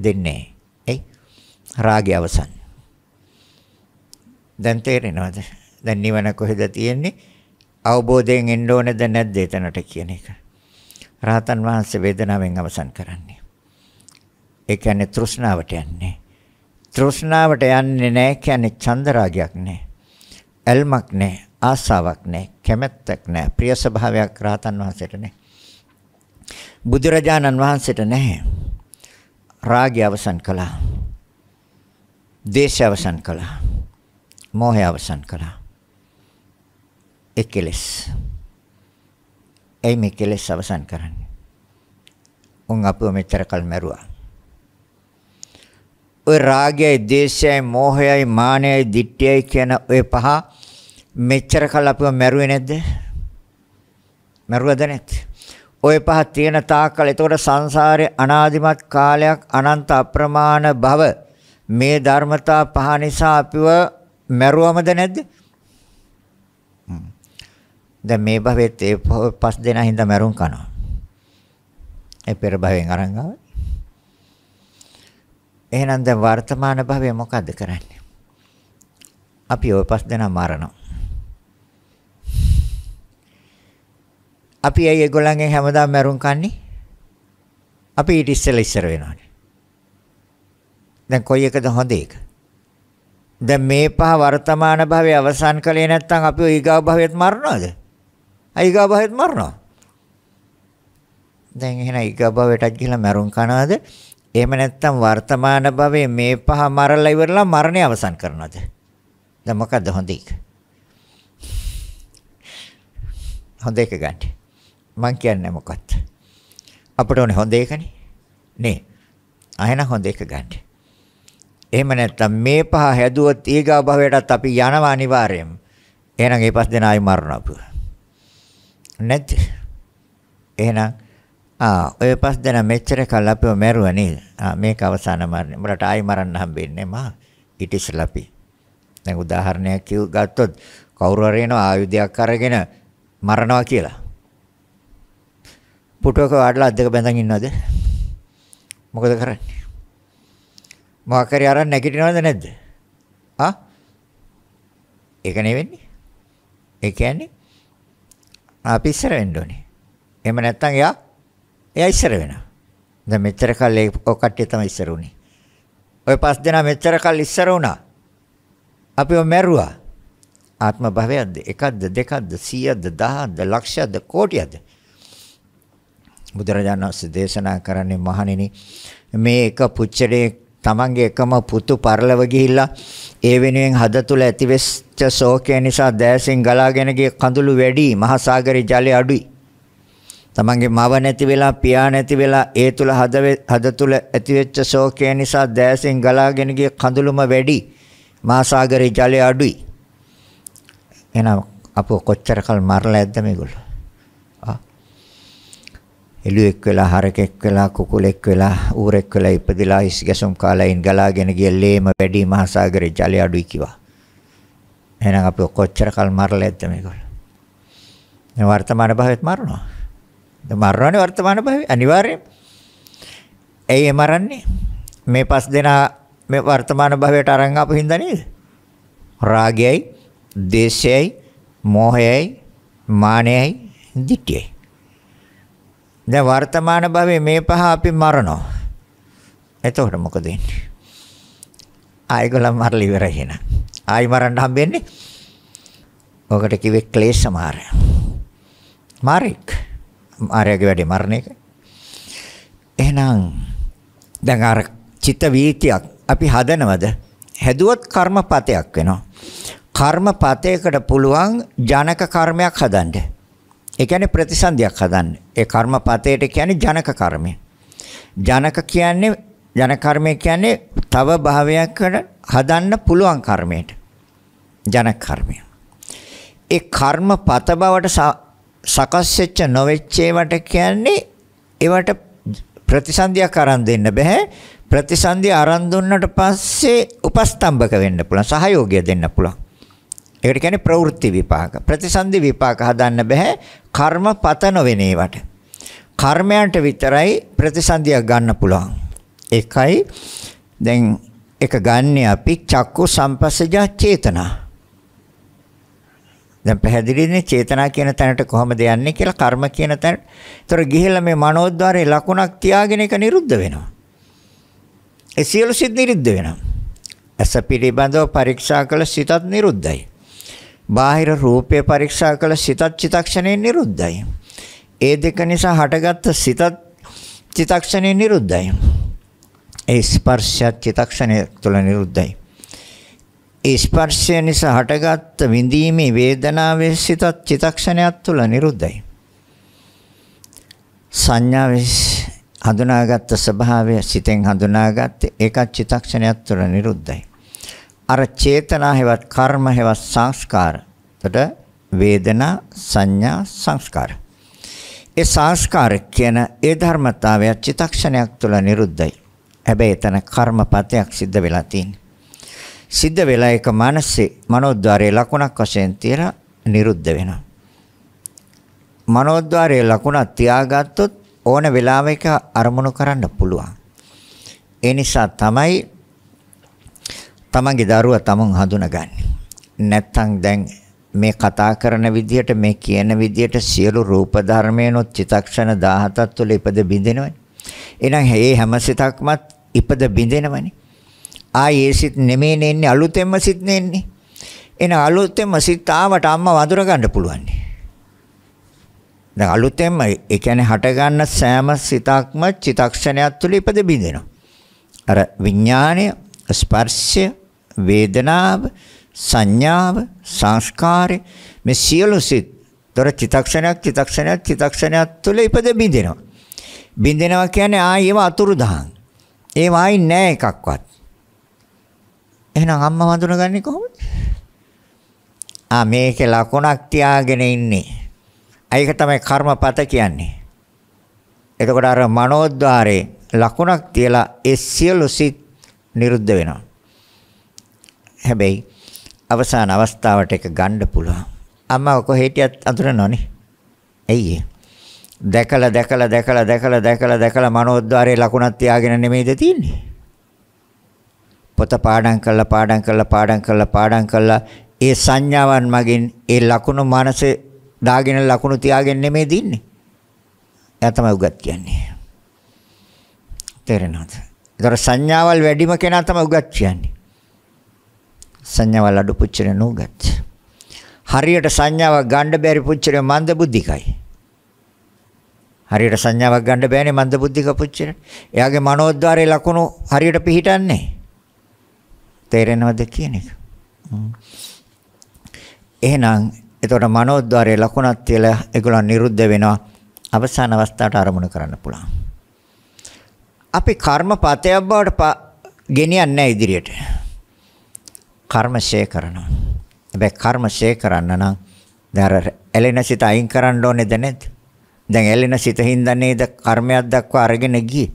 දෙන්නේ. එයි රාගය අවසන්. දැන් තේරෙනවද? දැන් නිවන කොහෙද තියෙන්නේ? අවබෝධයෙන් එන්න ඕනේද නැද්ද එතනට කියන එක. රහතන් වහන්සේ වේදනාවෙන් අවසන් කරන්නේ. ඒ කියන්නේ තෘෂ්ණාවට යන්නේ. තෘෂ්ණාවට යන්නේ නැහැ කියන්නේ චන්ද රාගයක් නැහැ. ඇල්මක් නැහැ, ආසාවක් නැහැ, කැමැත්තක් නැහැ, ප්‍රිය ස්වභාවයක් රහතන් වහන්සේට නැහැ. බුදුරජාණන් වහන්සේට නැහැ. රාගය අවසන් කළා. දේශය අවසන් කළා. මෝහය අවසන් කළා. එකලස්. එයි මේ කෙලස් අවසන් කරන්නේ. උන් අපව මෙච්චර කල් මැරුවා. ওই රාගයයි, දේශයයි, මෝහයයි, මානයයි, දිට්ඨියයි කියන ওই පහ මෙච්චර කල් අපිව මැරුවේ නැද්ද? මැරුවද නැත්? ওই පහ තියෙන තාක්කල් එතකොට සංසාරේ අනාදිමත් කාලයක් අනන්ත අප්‍රමාණ භව මේ ධර්මතා පහ නිසා අපිව මැරුවමද නැද්ද? දැන් මේ භවෙත් ඒ පස් දෙනා හින්දා මැරුම් කනවා. ඒ පෙර භවෙන් අරන් ආවේ. එහෙනම් දැන් වර්තමාන භවය මොකද්ද කරන්නේ? අපි ওই පස් දෙනා මරනවා. අපි ඇයි ඒගොල්ලන්ගෙන් හැමදාම මැරුම් කන්නේ? අපි ඊට ඉස්සෙල්ලා ඉස්සර වෙනවානේ. දැන් කොයි එකද හොඳ එක? දැන් මේ පහ වර්තමාන භවයේ අවසන් කළේ නැත්නම් අපි ඊගාව භවයට මරනවද? ඊගාව භවයට මරනවා. දැන් එහෙනම් ඊගාව භවයටත් ගිහිල්ලා මැරුම් කනවද? එහෙම නැත්නම් වර්තමාන භවයේ මේ පහ මරලා ඉවරලා මරණය අවසන් කරනවද? දැන් මොකද්ද හොඳ එක? හොඳ එක ගන්න. මං කියන්නේ මොකක්ද? අපට ඕනේ හොඳ එකනේ. නේ. අයන හොඳ එක ගන්න. එහෙම නැත්නම් මේ පහ හැදුවොත් ඊගා භවයටත් අපි යනවා අනිවාර්යයෙන්ම. එහෙනම් ඒ පස් දෙනා ආයි මරණ අපු. නැත්. එහෙනම් ආ ඔය පස් දෙනා මෙච්චර කල් අපිව මැරුවා නේද? ආ මේක අවසාන මරණය. උඹලට ආයි මරන්න හම්බෙන්නේ මා. ඊට ඉස්සෙල්ලා අපි. දැන් උදාහරණයක් කිව් ගත්තොත් කවුරු හරි එනවා ආයුධයක් අරගෙන මරනවා කියලා. පුටුවක වඩලා අද්දක බැඳන් ඉන්නවද? මොකද කරන්නේ? මොකක් හරි අරන් නැගිටිනවද නැද්ද? ආ? ඒක නෙවෙන්නේ. ඒ කියන්නේ අපි ඉස්සර වෙන්න ඕනේ. එහෙම නැත්නම් යා එයා ඉස්සර වෙනවා. දැන් මෙච්චර කල් ඒ කට්ටිය තමයි ඉස්සර උනේ. ওই පස් දෙනා මෙච්චර කල් ඉස්සර වුණා. අපිව මැරුවා. ආත්ම භවයක්ද එකක්ද දෙකක්ද 100ක්ද 1000ක්ද ලක්ෂයක්ද කෝටියක්ද බුදුරජාණන් වහන්සේ දේශනා කරන්නේ මහණෙනි මේ එක පුච්චලේ තමන්ගේ එකම පුතු පරලව ගිහිල්ලා ඒ වෙනුවෙන් හද තුල ඇතිවෙච්ච ශෝකය නිසා දැසින් ගලාගෙන ගිය කඳුළු වැඩි මහසાગරේ ජලය අඩුයි තමන්ගේ මව නැති වෙලා පියා නැති වෙලා ඒ තුල හද හද තුල ඇතිවෙච්ච ශෝකය නිසා දැසින් ගලාගෙන ගිය කඳුළුම වැඩි මාසાગරේ ජලය අඩුයි එහෙනම් අපෝ කොච්චර කල් මරලා ඇද්ද මේගොල්ලෝ ආ එළුවෙක් වෙලා හරකෙක් වෙලා කුකුලෙක් වෙලා ඌරෙක් වෙලා ඉපදිලා ඉස් ගැසුම් කාලයින් ගලාගෙන ගිය ලේම වැඩි මාසાગරේ ජලය අඩුයි කිව්වා එහෙනම් අපි කොච්චර කල් මරලා ඇද්ද මේගොල්ලෝ මේ වර්තමාන භාවයේත් මරනවා මරණනේ වර්තමාන භවය අනිවාර්යයෙන්. ඇයි ඒ මරන්නේ? මේ පස් දෙනා මේ වර්තමාන භවයට අරන් ආපු හින්දා නේද? රාගයයි, දේශයයි, මෝහයයි, මානයයි, ditthiyයි. දැන් වර්තමාන භවයේ මේ පහ අපි මරනවා. එතකොට මොකද වෙන්නේ? ආයෙගලම් මරලා ඉවරයි එන. ආයි මරන්න හම්බෙන්නේ. ඔකට කිව්වේ ක්ලේශ මාරය. මාරික්. මාර්යාගේ වැඩේ මරණ එක. එහෙනම් දැන් අර චිත්ත වීතියක් අපි හදනවද? හැදුවත් කර්මපතයක් වෙනවා. කර්මපතයකට පුළුවන් ජනක කර්මයක් හදන්න. ඒ කියන්නේ ප්‍රතිසන්දියක් හදන්න. ඒ කර්මපතයට කියන්නේ ජනක කර්මය. ජනක කියන්නේ ජන කර්මය කියන්නේ තව භාවයකට හදන්න පුළුවන් කර්මයට. ජනක කර්මය. ඒ කර්මපත බවට සකස් වෙච්ච නොවෙච්ච ඒවට කියන්නේ ඒවට ප්‍රතිසන්දියක් අරන් දෙන්න බෑ ප්‍රතිසන්දිය අරන් දුන්නට පස්සේ උපස්තම්භක වෙන්න පුළුවන් සහයෝගය දෙන්න පුළුවන් ඒකට කියන්නේ ප්‍රවෘත්ති විපාක ප්‍රතිසන්දි විපාක හදන්න බෑ කර්ම පත නොවෙන ඒවට කර්මයන්ට විතරයි ප්‍රතිසන්දියක් ගන්න පුළුවන් ඒකයි දැන් එක ගන්නේ අපි චක්කු සම්පස්සජා චේතනා දැන් පැහැදිලිනේ චේතනා කියන තැනට කොහොමද යන්නේ කියලා කර්ම කියන තැනට. ඒතර ගිහිල්ලා මේ මනෝද්වාරයේ ලකුණක් තියාගෙන ඒක නිරුද්ධ වෙනවා. ඒ සියලු සිත් නිරුද්ධ වෙනවා. ඇස පිළිබඳව පරීක්ෂා කළ සිතත් නිරුද්ධයි. බාහිර රූපය පරීක්ෂා කළ සිතත් චිතක්ෂණයෙන් නිරුද්ධයි. ඒ දෙක නිසා හටගත්ත සිතත් චිතක්ෂණයෙන් නිරුද්ධයි. ඒ ස්පර්ශය චිතක්ෂණය තුළ නිරුද්ධයි. ස්පර්ශය නිසා හටගත් විඳීමේ වේදනාවේ සිතත් චිතක්ෂණයක් තුළ නිරුද්ධයි. සංඥාවේ හඳුනාගත් ස්වභාවය සිතෙන් හඳුනාගත්තේ ඒකත් චිතක්ෂණයක් තුළ නිරුද්ධයි. අර චේතනා හේවත් කර්ම හේවත් සංස්කාර. එතකොට වේදනා සංඥා සංස්කාර. ඒ සංස්කාර කියන ඒ ධර්මතාවය චිතක්ෂණයක් තුළ නිරුද්ධයි. හැබැයි එතන කර්මපතයක් සිද්ධ වෙලා තියෙනවා. සිද්ධ වෙලා ඒක මානසික මනෝද්වාරයේ ලකුණක් වශයෙන් තියලා නිරුද්ධ වෙනවා. මනෝද්වාරයේ ලකුණක් තියාගත්තොත් ඕන වෙලාවක අරමුණු කරන්න පුළුවන්. ඒ නිසා තමයි තමන්ගේ දරුවා තමන් හඳුනගන්නේ. නැත්තම් දැන් මේ කතා කරන විදිහට මේ කියන විදිහට සියලු රූප ධර්මයන්ොත් චිතක්ෂණ 17ක් තුළ ඉපද බිඳිනවනේ. එහෙනම් මේ හැම සිතක්මත් ඉපද බිඳිනවනේ. ආයේ සිත් නෙමෙයි නෙන්නේ අලුතෙන්ම සිත් නෙන්නේ. එන අලුතෙන්ම සිත් ආවට අම්මා වඳුර ගන්න පුළුවන්. දැන් අලුතෙන්ම ඒ කියන්නේ හට ගන්න සෑම සිතක්ම චිතක්ෂණයක් තුළ ඉපද බිඳිනවා. අර විඥාණය, ස්පර්ශය, වේදනාව, සංඥාව, සංස්කාරය මේ සියලු සිත් තොර චිතක්ෂණයක් චිතක්ෂණයක් චිතක්ෂණයක් තුළ ඉපද බිඳිනවා. බිඳිනවා කියන්නේ ආයෙම අතුරුදහන්. ඒව ආයි නෑ එකක්වත්. එහෙනම් අම්මා වඳුනගන්නේ කොහොමද? ආ මේකේ ලකුණක් තියාගෙන ඉන්නේ. ඒක තමයි කර්මපත කියන්නේ. එතකොට අර මනෝද්වාරේ ලකුණක් තියලා ඒ සියලු සිත් නිරුද්ධ වෙනවා. හැබැයි අවසාන අවස්ථාවට එක ගන්න පුළුවන්. අම්මා කොහේටියත් අඳුරනවනේ. ඇයි දැකලා දැකලා දැකලා දැකලා දැකලා දැකලා මනෝද්වාරේ ලකුණක් තියාගෙන නෙමෙයිද තින්නේ? පොත පාඩම් කළා පාඩම් කළා පාඩම් කළා පාඩම් කළා ඒ සංඥාවන් මගින් ඒ ලකුණු මනසේ දාගෙන ලකුණු තියාගෙන නෙමෙයි දින්නේ. එයා තමයි උගත් කියන්නේ. තේරෙනවද? ඒතර සංඥාවල් වැඩිම කෙනා තමයි උගත් කියන්නේ. සංඥාවල් අඩු පුච්චරේ නෝගත්. හරියට සංඥාවක් ගන්න බැරි පුච්චරේ මන්ද බුද්ධිකයි. හරියට සංඥාවක් ගන්න බෑනේ මන්ද බුද්ධික පුච්චරේ. එයාගේ මනෝද්වාරයේ ලකුණු හරියට පිහිටන්නේ නැහැ. තේරෙනවද කියන එක. එහෙනම් එතකොට මනෝද්වාරයේ ලකුණක් තියලා ඒගොල්ලන් නිරුද්ධ වෙනවා අවසාන අවස්ථාවට අරමුණු කරන්න පුළුවන්. අපි කර්ම පතයක් බවට ගෙනියන්නේ නැහැ ඉදිරියට. කර්ම ෂේ කරනවා. හැබැයි කර්ම ෂේ කරන්න නම් දැන් ඇලෙන සිත අයින් කරන්න ඕනේද නැද්ද? දැන් ඇලෙන සිත හින්දා නේද කර්මයක් දක්වා අරගෙන ගියේ.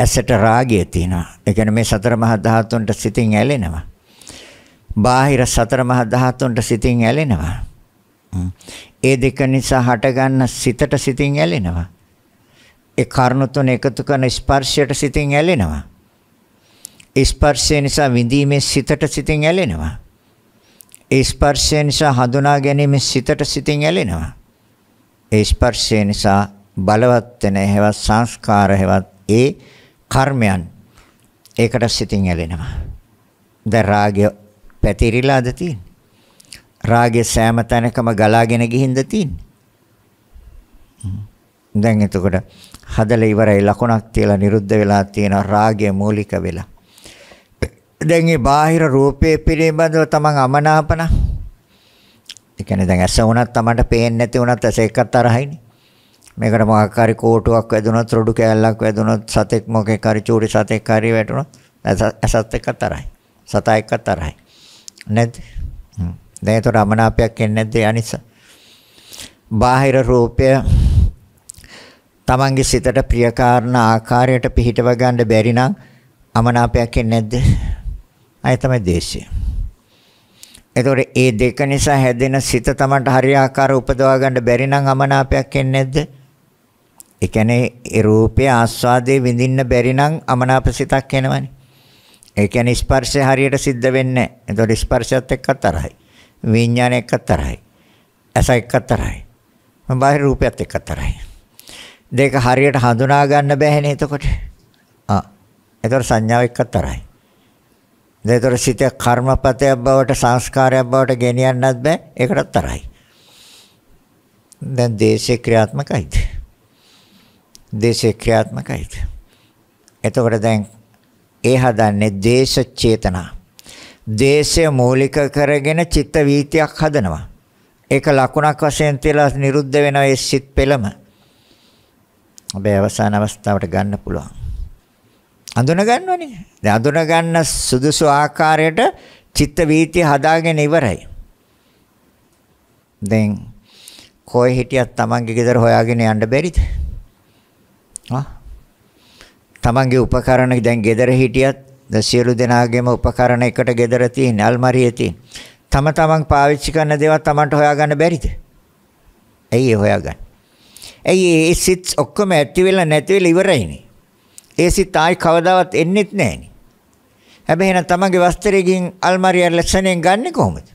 ඇසට රාගය තියෙනවා. ඒ කියන්නේ මේ සතර මහා ධාතුන්ට සිතින් ඇලෙනවා. බාහිර සතර මහා ධාතුන්ට සිතින් ඇලෙනවා. ඒ දෙක නිසා හටගන්න සිතට සිතින් ඇලෙනවා. ඒ කර්ණ තුන එකතු කරන ස්පර්ශයට සිතින් ඇලෙනවා. ස්පර්ශය නිසා විඳීමේ සිතට සිතින් ඇලෙනවා. ඒ ස්පර්ශය නිසා හඳුනා ගැනීම සිතට සිතින් ඇලෙනවා. ඒ ස්පර්ශය නිසා බලවත් වෙන හැවත් සංස්කාර හැවත් ඒ කර්මයන් ඒකට සිතින් ඇලෙනවා. දැන් රාගය පැතිරිලාද තියෙන්නේ? රාගය සෑම තැනකම ගලාගෙන ගිහින්ද තියෙන්නේ? දැන් එතකොට හදලා ඉවරයි ලකුණක් තියලා නිරුද්ධ වෙලා තියෙන රාගය මූලික වෙලා. දැන් මේ බාහිර රූපයේ පිළිබඳව තමන් අමනාපන. ඒ කියන්නේ දැන් ඇස වුණත් තමන්ට පේන්නේ නැති වුණත් ඇස එකක් තරහයිනේ. මේකට මොකක් හරි කෝටුවක් වැදුනොත් රොඩු කෑල්ලක් වැදුනොත් සතෙක් මොකෙක් හරි චූටි සතෙක් හරි වැටුනොත් ඇසත් එක්ක තරයි. සතා එක්ක තරයි. නැද්ද? දැන් ඒතර අමනාපයක් එන්නේ නැද්ද ඒ නිසා? බාහිර රූපය තමන්ගේ සිතට ප්‍රියකාරණ ආකාරයට පිහිටව ගන්න බැරි නම් අමනාපයක් එන්නේ නැද්ද? අය තමයි දේශය. ඒතොර ඒ දෙක නිසා හැදෙන සිත තමන්ට හරියාකාර උපදවා ගන්න බැරි නම් අමනාපයක් එන්නේ නැද්ද? ඒ කියන්නේ ඒ රූපයේ ආස්වාදයේ විඳින්න බැරි නම් අමනාපසිතක් එනවනේ. ඒ කියන්නේ ස්පර්ශය හරියට සිද්ධ වෙන්නේ නැහැ. එතකොට ස්පර්ශයත් එක්ක තරහයි. විඥානය එක්ක තරහයි. ඇස එක්ක තරහයි. මම බාහිර රූපයත් එක්ක තරහයි. දෙක හරියට හඳුනා ගන්න බැහැනේ එතකොට. ආ. එතකොට සංඥාව එක්ක තරහයි. එතකොට සිත කර්මපතයක් බවට සංස්කාරයක් බවට ගෙනියන්නත් බෑ ඒකටත් තරයි. දැන් දේශේ ක්‍රියාත්මකයිද? දේශේ ක්‍රියාත්මකයිද? එතකොට දැන් ඒ හදන්නේ දේශ චේතනා. දේශය මූලික කරගෙන චිත්ත වීතියක් හදනවා. ඒක ලකුණක් වශයෙන් තියලා නිරුද්ධ වෙන ඒ සිත් පෙළම. ඔබේ අවසාන අවස්ථාවට ගන්න පුළුවන්. අඳුන ගන්නවනේ. දැන් අඳුන ගන්න සුදුසු ආකාරයට චිත්ත වීතිය හදාගෙන ඉවරයි. දැන් කොයි හිටියත් Tamange ගෙදර හොයාගෙන යන්න බැරිද? තමන්ගේ උපකරණ දැන් ගෙදර හිටියත් සියලු දෙනාගේම උපකරණ එකට ගෙදර තියෙන අල්මාරියේ තියෙන. තම තමන් පාවිච්චි කරන දේවල් තමන්ට හොයාගන්න බැරිද? ඇයි ඒ හොයාගන්න? ඇයි ඒ සිත් ඔක්කොම ඇති වෙලා නැති වෙලා ඉවරයිනේ. ඒ සිත් ආයි කවදාවත් එන්නේත් නැහනේ. හැබැයි එහෙනම් තමන්ගේ වස්ත්‍රයෙන් අල්මාරිය ලස්සනෙන් ගන්නෙ කොහොමද?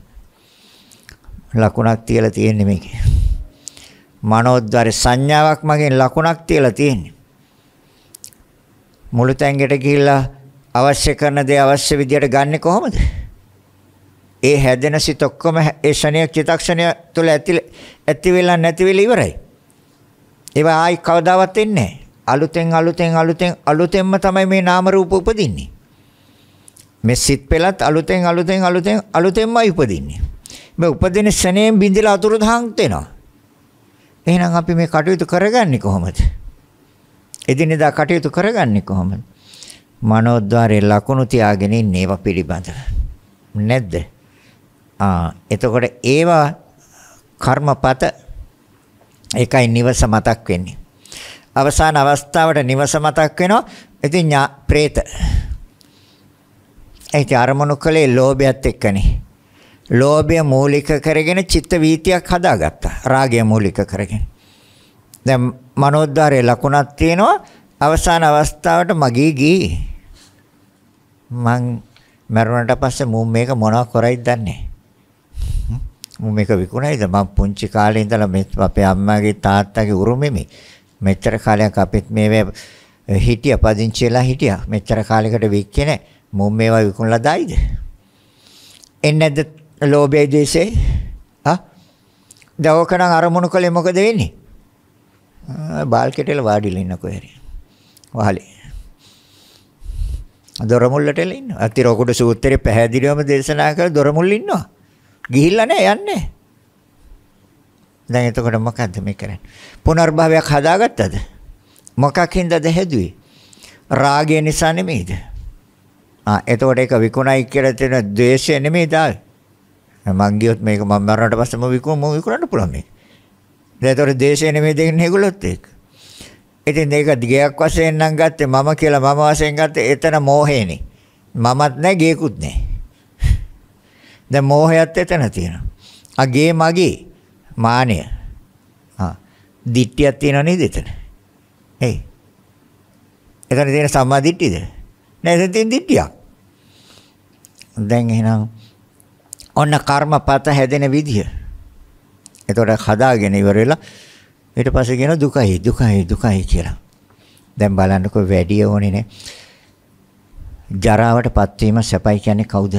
ලකුණක් තියලා තියෙන්නේ මේකේ. මනෝද්වාරේ සංඥාවක් මගෙන් ලකුණක් තියලා තියෙන්නේ. මුළු තැංගෙට ගිහිල්ලා අවශ්‍ය කරන දේ අවශ්‍ය විදියට ගන්නෙ කොහොමද? ඒ හැදෙන සිත ඔක්කොම ඒ ශනිය චිතක්ෂණය තුළ ඇති ඇති වෙලා නැති වෙලා ඉවරයි. ඒවා ආයි කවදාවත් එන්නේ නැහැ. අලුතෙන් අලුතෙන් අලුතෙන් අලුතෙන්ම තමයි මේ නාම රූප උපදින්නේ. මේ සිත් පෙළත් අලුතෙන් අලුතෙන් අලුතෙන් අලුතෙන්මයි උපදින්නේ. මේ උපදින ශනේම් බින්දලා අතුරුදහන් වෙනවා. එහෙනම් අපි මේ කටයුතු කරගන්නේ කොහොමද? එදිනෙදා කටයුතු කරගන්නේ කොහොමද? මනෝද්වාරයේ ලකුණු තියාගෙන ඉන්නේ ඒවා පිළිබඳව. නැද්ද? ආ එතකොට ඒවා කර්මපත ඒකයි නිවස මතක් වෙන්නේ. අවසාන අවස්ථාවට නිවස මතක් වෙනවා. ඉතින් ප්‍රේත. ඒ කිය අරමුණු කලේ ලෝභයත් එක්කනේ. ලෝභය මූලික කරගෙන චිත්ත වීතියක් හදාගත්තා. රාගය මූලික කරගෙන. දැන් මනෝද්වාරයේ ලකුණක් තියෙනවා අවසාන අවස්ථාවට මගේ ගියේ මං මරුණට පස්සේ මූ මේක මොනවා කරයිද දන්නේ මූ මේක විකුණයිද මං පුංචි කාලේ ඉඳලා මේ අපේ අම්මාගේ තාත්තගේ උරුමෙමි මෙච්චර කාලයක් අපිත් මේවා හිටියා පදිංචිලා හිටියා මෙච්චර කාලයකට වික්කේ නැහැ මූ මේවා විකුණලා දායිද එන්නේ නැද්ද ලෝභයේ දේශේ ආ දවකනම් අරමුණු කළේ මොකද වෙන්නේ බාල්කෙටෙල වාඩිලා ඉන්නකෝ හැරි. වහලේ. දොරමුල්ලටෙල ඉන්නවා. අතිරෝකුඩ සූත්‍රයේ පැහැදිලිවම දේශනා කළ දොරමුල්ල ඉන්නවා. ගිහිල්ලා නැහැ යන්නේ. දැන් එතකොට මොකද්ද මේ කරන්නේ? පුනර්භවයක් හදාගත්තද? මොකක් හින්දාද හැදුවේ? රාගය නිසා නෙමෙයිද? ආ එතකොට ඒක විකුණයි කියලා තියෙන ද්වේෂය නෙමෙයිද? මං ගියොත් මේක මම මරණට පස්සේ මම විකුණ මම විකුණන්න පුළුවන් මේක. ඒතකොට දේශය නෙමෙයි දෙන්නේ ඒගොල්ලොත් එක්ක. ඉතින් මේක ගයක් වශයෙන් නම් ගත්තේ මම කියලා මම වශයෙන් ගත්තේ එතන මෝහේනේ. මමත් නැහැ ගේකුත් නැහැ. දැන් මෝහයත් එතන තියෙනවා. ආ ගේ මගේ මානය. ආ දිට්ඨියක් තියෙනව නේද එතන? එයි. එතන තියෙන සම්මා දිට්ඨියද? නෑ එතන තියෙන දිට්ඨියක්. දැන් එහෙනම් ඔන්න කර්මපත හැදෙන විදිය එතකොට හදාගෙන ඉවර වෙලා ඊට පස්සේ කියන දුකයි දුකයි දුකයි කියලා. දැන් බලන්නකො වැඩි ඕනේ නේ. ජරාවටපත් වීම සැපයි කියන්නේ කවුද?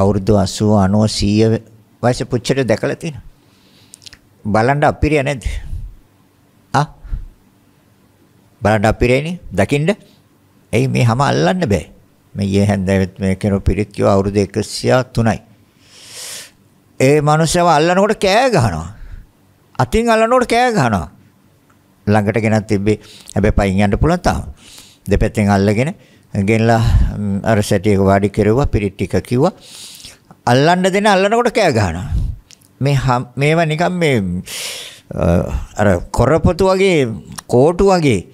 අවුරුදු 80 90 100 වයස පුච්චට දැකලා තියෙනවා. බලන්න අපිරිය නැද්ද? ආ බලන්න අපිරියනේ දකින්න. එයි මේ හැම අල්ලන්න බෑ. මේ යේ හැන්දෑවෙත් මේ කෙනෙකු පිරිත් කිව්ව අවුරුදු 103යි. ඒ මනුස්සයව අල්ලනකොට කෑ ගහනවා. අතින් අල්ලනකොට කෑ ගහනවා. ළඟට ගෙනත් තිබ්බේ. හැබැයි පයින් යන්න පුළුවන් තාම. දෙපැත්තෙන් අල්ලගෙන ගෙනලා අර සැටියක වාඩි කෙරුවා පිරිත් ටික කිව්වා. අල්ලන්න දෙන අල්ලනකොට කෑ ගහනවා. මේ මේවා නිකන් මේ අර කොරපොතු වගේ කෝටු වගේ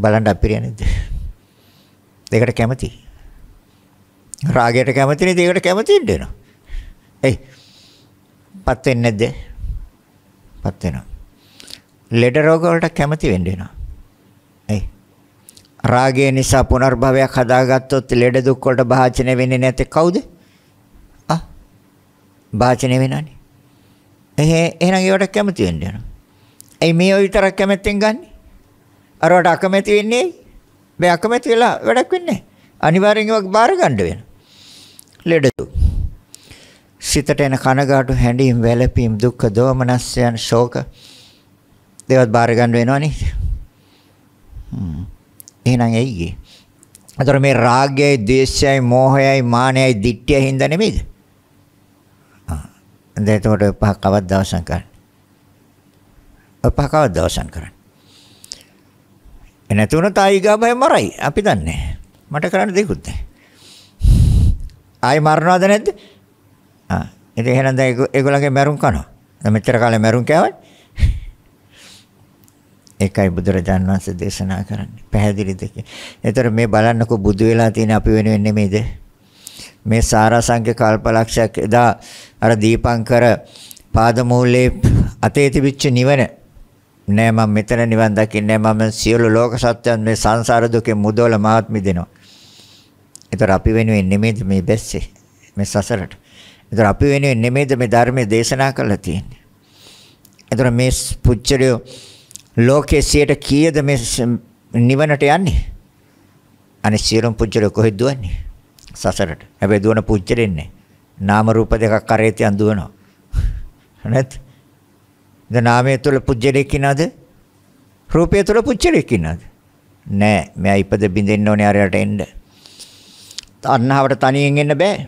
බලන්න අපිරියනේද? ඒකට කැමති. රාගයට කැමති නේද? ඒකට කැමති ඉන්න වෙනවා. එයි. පත් වෙන්නේ නැද්ද? පත් වෙනවා. ලෙඩ රෝග වලට කැමති වෙන්න වෙනවා. එයි. රාගය නිසා පුනර්භවයක් හදාගත්තොත් ලෙඩ දුක් වලට භාජනය වෙන්නේ නැත්තේ කවුද? ආ. භාජනය වෙනානේ. එහේ එහෙනම් ඒවට කැමති වෙන්න වෙනවා. එයි මේ ඔය විතරක් කැමැත්තෙන් ගන්න. අරවට අකමැති වෙන්නේ. මේ අකමැති වෙලා වැඩක් වෙන්නේ නැහැ. අනිවාර්යෙන් ඒක බාර ගන්න වෙනවා. ලෙඩ දුක්. සිතට එන කනගාටු හැඬීම් වැළපීම් දුක්ඛ දෝමනස්යන් ශෝක දේවත් බාර ගන්න වෙනවනේ හ්ම් එහෙනම් ඇයිගේ අතර මේ රාගයයි ද්වේෂයයි මෝහයයි මානයයි ditthiyයි හින්දා නෙමෙයිද ආ දැන් එතකොට පහකවත් දවසන් කරන්න ඔය පහකවත් දවසන් කරන්න එ නැතුණ තායිගා බය මරයි අපි දන්නේ මට කරන්න දෙයක් නැහැ ආයි මරනවද නැද්ද ආ ඉතින් එහෙනම් දැන් ඒගොල්ලන්ගේ මරුන් කනවා. දැන් මෙච්චර කාලේ මරුන් කෑවනේ. ඒකයි බුදුරජාන් වහන්සේ දේශනා කරන්නේ. පැහැදිලිද කියලා. ඒතර මේ බලන්නකො බුදු වෙලා තියෙන අපි වෙනුවෙන් නෙමෙයිද? මේ සාරාංශක කල්පලක්ෂයක් එදා අර දීපංකර පාදමූලයේ අතේ තිබිච්ච නිවන නෑ මම මෙතන නිවන් දකින්නේ මම සියලු ලෝක සත්‍යයන් මේ සංසාර දුකෙන් මුදවල මාත් මිදෙනවා. ඒතර අපි වෙනුවෙන් නෙමෙයිද මේ බැස්සේ මේ සසරට. ඒතර අපි වෙනුවෙන් නෙමෙයිද මේ ධර්මයේ දේශනා කරලා තියෙන්නේ. ඒතර මේ පුච්චලිය ලෝකයේ සියට කීයද මේ නිවනට යන්නේ? අනේ සියලුම පුච්චලිය කොහෙද දුවන්නේ? සසරට. හැබැයි දුවන පුච්චලෙන්නේ නාම රූප දෙකක් අරේ තියන් දුවනවා. නැත්? ද නාමයේ තුල පුච්චලෙක් ඉනවද? රූපයේ තුල පුච්චලෙක් ඉනවද? නෑ. මෙයා ඉපද බින්දෙන්න ඕනේ අරයට එන්න. තණ්හාවට තනියෙන් එන්න බෑ.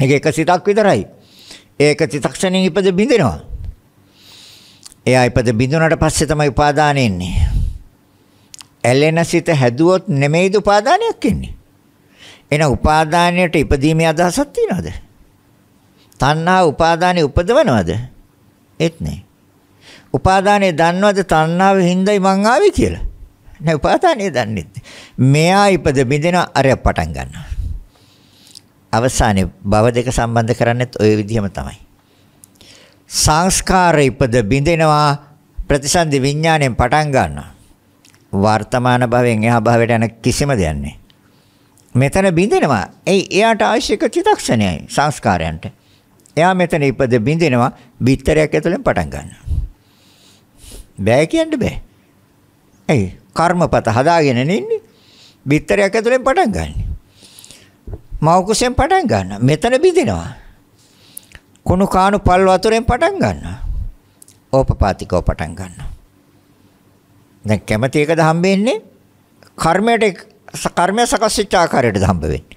ඒක එක සිතක් විතරයි. ඒක චිතක්ෂණයෙන් ඉපද බිඳිනවා. එයා ඉපද බිඳුනට පස්සේ තමයි උපාදානෙ එන්නේ. ඇලෙන සිත හැදුවොත් නෙමෙයිද උපාදානයක් එන්නේ. එහෙනම් උපාදානයට ඉපදීමේ අදහසක් තියනවද? තණ්හා උපාදානෙ උපදවනවද? ඒත් නෑ. උපාදානෙ දන්නවද තණ්හාවෙන් හින්දායි මං ආවේ කියලා? නෑ උපාදානෙ දන්නේ නැහැ. මෙයා ඉපද බිඳින අරය පටන් ගන්නවා. අවසානයේ භව දෙක සම්බන්ධ කරන්නේත් ওই විදිහම තමයි. සංස්කාර ඉපද බිඳෙනවා ප්‍රතිසන්දි විඥාණයෙන් පටන් ගන්නවා. වර්තමාන භවෙන් එහා භවයට යන කිසිම දෙයක් නැහැ. මෙතන බිඳෙනවා. එයි එයාට අවශ්‍ය චිතක්ෂණයයි සංස්කාරයන්ට. එයා මෙතන ඉපද බිඳෙනවා බිත්තරයක් ඇතුලෙන් පටන් ගන්නවා. බෑ කියන්න බෑ. ඇයි? කර්මපත හදාගෙන ඉන්නේ. බිත්තරයක් ඇතුලෙන් පටන් ගන්න. මව කුසෙන් පටන් ගන්නවා. මෙතන බිඳිනවා. කුණු කාණු පල් වතුරෙන් පටන් ගන්නවා. ඕපපාතිකව පටන් ගන්නවා. දැන් කැමැති එකද හම්බෙන්නේ? කර්මයට කර්මය සකස් වෙච්ච ආකාරයටද හම්බ වෙන්නේ.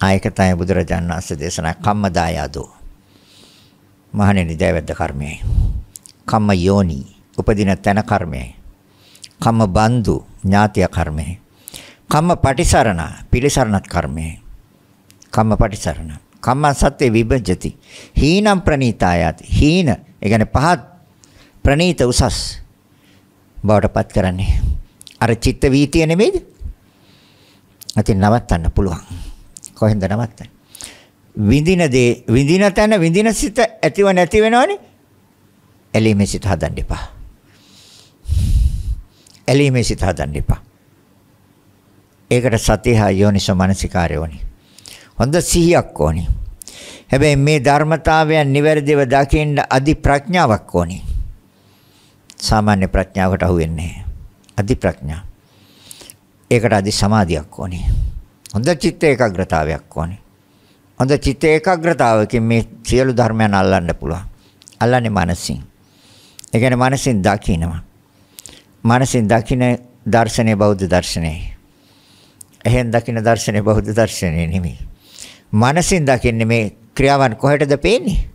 ආයක තමයි බුදුරජාණන් වහන්සේ දේශනා කම්මදායදෝ. මහණෙනි දයවැද්ද කර්මයයි. කම්ම යෝනි උපදින තන කර්මයයි. කම්ම බන්දු ඥාතිය කර්මයයි. කම්ම පටිසරණ පිළිසරණත් කර්මයයි. කම්මපටිසරණ. කම්මසත්ත්වේ විභජති. හීනම් ප්‍රනීතායති. හීන, ඒ කියන්නේ පහත් ප්‍රනීත උසස් බවටපත් කරන්නේ. අර චිත්ත වීතිය නෙමෙයිද? අතින් නවත්තන්න පුළුවන්. කොහෙන්ද නවත්තන්නේ? විඳින දේ විඳින තැන විඳින සිත ඇතිව නැති වෙනවනේ. ඇලීමේ සිත හදන්න එපා. ඇලීමේ සිත හදන්න එපා. ඒකට සතිය යෝනිසෝ මනසිකාරය වනේ. හොඳ සිහියක් ඕනේ. හැබැයි මේ ධර්මතාවයන් නිවැරදිව දකින්න අධි ප්‍රඥාවක් ඕනේ. සාමාන්‍ය ප්‍රඥාවට අහු වෙන්නේ අධි ප්‍රඥා. ඒකට අධි සමාධියක් ඕනේ. හොඳ චිත්ත ඒකාග්‍රතාවයක් ඕනේ. හොඳ චිත්ත ඒකාග්‍රතාවකින් මේ සියලු ධර්මයන් අල්ලන්න පුළුවන්. අල්ලන්නේ මනසින්. ඒ කියන්නේ මනසින් දකිනවා. මනසින් දකින දර්ශනය බෞද්ධ දර්ශනයයි. එහෙන් දකින දර්ශනය බෞද්ධ දර්ශනය නෙමෙයි. මනසින් දකින්නේ මේ ක්‍රියාවන් කොහෙටද පේන්නේ?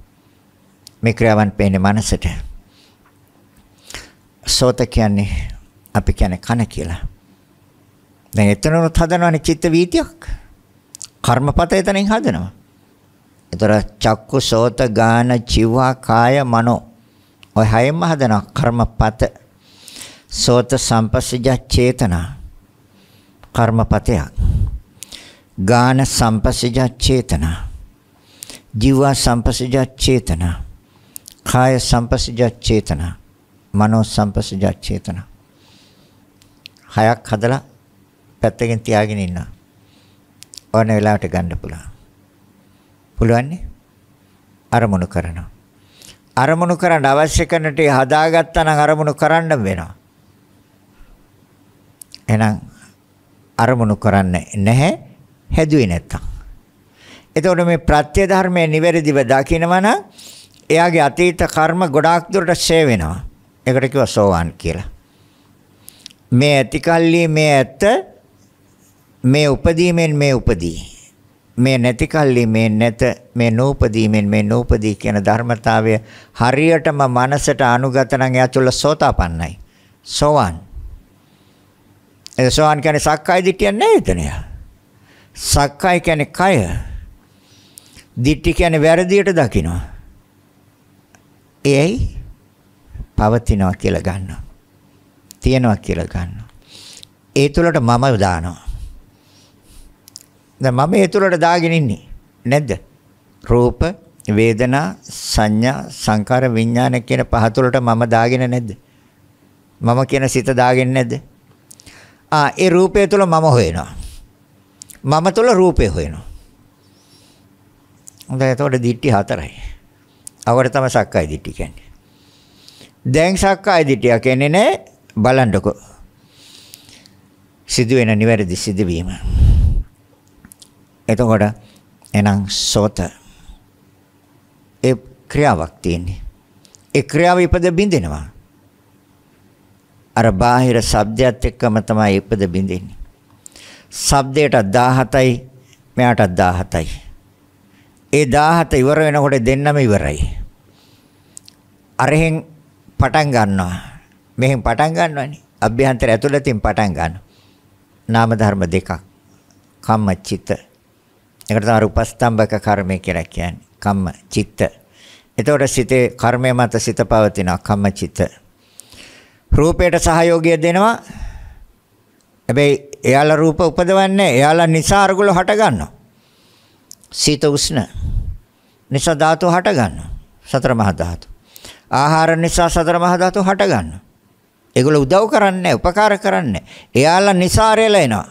මේ ක්‍රියාවන් පේන්නේ මනසට. සෝත කියන්නේ අපි කියන්නේ කන කියලා. දැන් එතනොත් හදනවනේ චිත්ත වීතියක්. කර්මපත එතනින් හදනවා. ඒතර චක්කු සෝත ගාන චිවා කාය මනෝ ඔය හයෙන්ම හදනවා කර්මපත. සෝත සම්පස්සජ චේතනා කර්මපතයක්. ගාන සම්පසජච්චේතනා ජීවා සම්පසජච්චේතනා කාය සම්පසජච්චේතනා මනෝ සම්පසජච්චේතනා හයක් හදලා පැත්තකින් තියාගෙන ඉන්නවා ඕන වෙලාවට ගන්න පුළුවන් පුළුවන් අරමුණු කරනවා අරමුණු කරන්න අවශ්‍ය කරනට හදාගත්තා නම් අරමුණු කරන්න වෙනවා එහෙනම් අරමුණු කරන්නේ නැහැ හැදුවේ නැත්තම්. එතකොට මේ ප්‍රත්‍ය ධර්මයේ නිවැරදිව දකිනවනම් එයාගේ අතීත කර්ම ගොඩාක් දුරට ෂේ වෙනවා. ඒකට කිව්වා සෝවාන් කියලා. මේ ඇතිකල්ලි මේ ඇත්ත මේ උපදීමෙන් මේ උපදී. මේ නැතිකල්ලි මේ නැත මේ නූපදීමෙන් මේ නූපදී කියන ධර්මතාවය හරියටම මනසට අනුගත නම් එයා තුළ සෝතාපන්නයි. සෝවාන්. ඒ සෝවාන් කියන්නේ සක්කාය දිට්ඨිය නැහැ එතන එයා. සක්කාය කියන්නේ කය. දිට්ඨි කියන්නේ වැරදියට දකිනවා. එයි පවතිනවා කියලා ගන්නවා. තියෙනවා කියලා ගන්නවා. ඒ තුලට මම දානවා. දැන් මම ඒ තුලට දාගෙන ඉන්නේ නැද්ද? රූප, වේදනා, සංඥා, සංකාර, විඥාන කියන පහ තුලට මම දාගෙන නැද්ද? මම කියන සිත දාගෙන නැද්ද? ආ ඒ රූපය තුල මම හොයනවා. මම තුළ රූපය හොයනවා. හොඳයි එතකොට දිට්ටි හතරයි. අවර තමයි සක්කාය දිට්ටි කියන්නේ. දැන් සක්කාය දිට්ටිය කියන්නේ නෑ බලන්නකො. සිදුවෙන නිවැරදි සිදුවීම. එතකොට එනම් සෝත ඒ ක්‍රියාවක් තියෙන්නේ. ඒ ක්‍රියාව ඉපද බින්දෙනවා. අර බාහිර શબ્දයත් එක්කම තමයි ඉපද බින්දෙන්නේ. සබ්දයට 17යි මෙයාට 17යි. ඒ 17 ඉවර වෙනකොට දෙන්නම ඉවරයි. අරහෙන් පටන් ගන්නවා. මෙහෙන් පටන් ගන්නවනේ. අභ්‍යන්තර ඇතුළතින් පටන් ගන්නවා. නාම ධර්ම දෙකක්. කම්ම චිත්ත. ඒකට තමයි උපස්තම්භක කර්මය කියලා කියන්නේ. කම්ම චිත්ත. එතකොට සිතේ කර්මය මත සිත පවතිනවා කම්ම චිත්ත. රූපයට සහයෝගය දෙනවා. හැබැයි එයාලා රූප උපදවන්නේ එයාලා නිසා අරගල හට ගන්නවා. සීත උෂ්ණ නිසා ධාතු හට ගන්නවා. සතර මහා ධාතු. ආහාර නිසා සතර මහා ධාතු හට ගන්නවා. ඒගොල්ල උදව් කරන්නේ උපකාර කරන්නේ. එයාලා නිසාරයලා එනවා.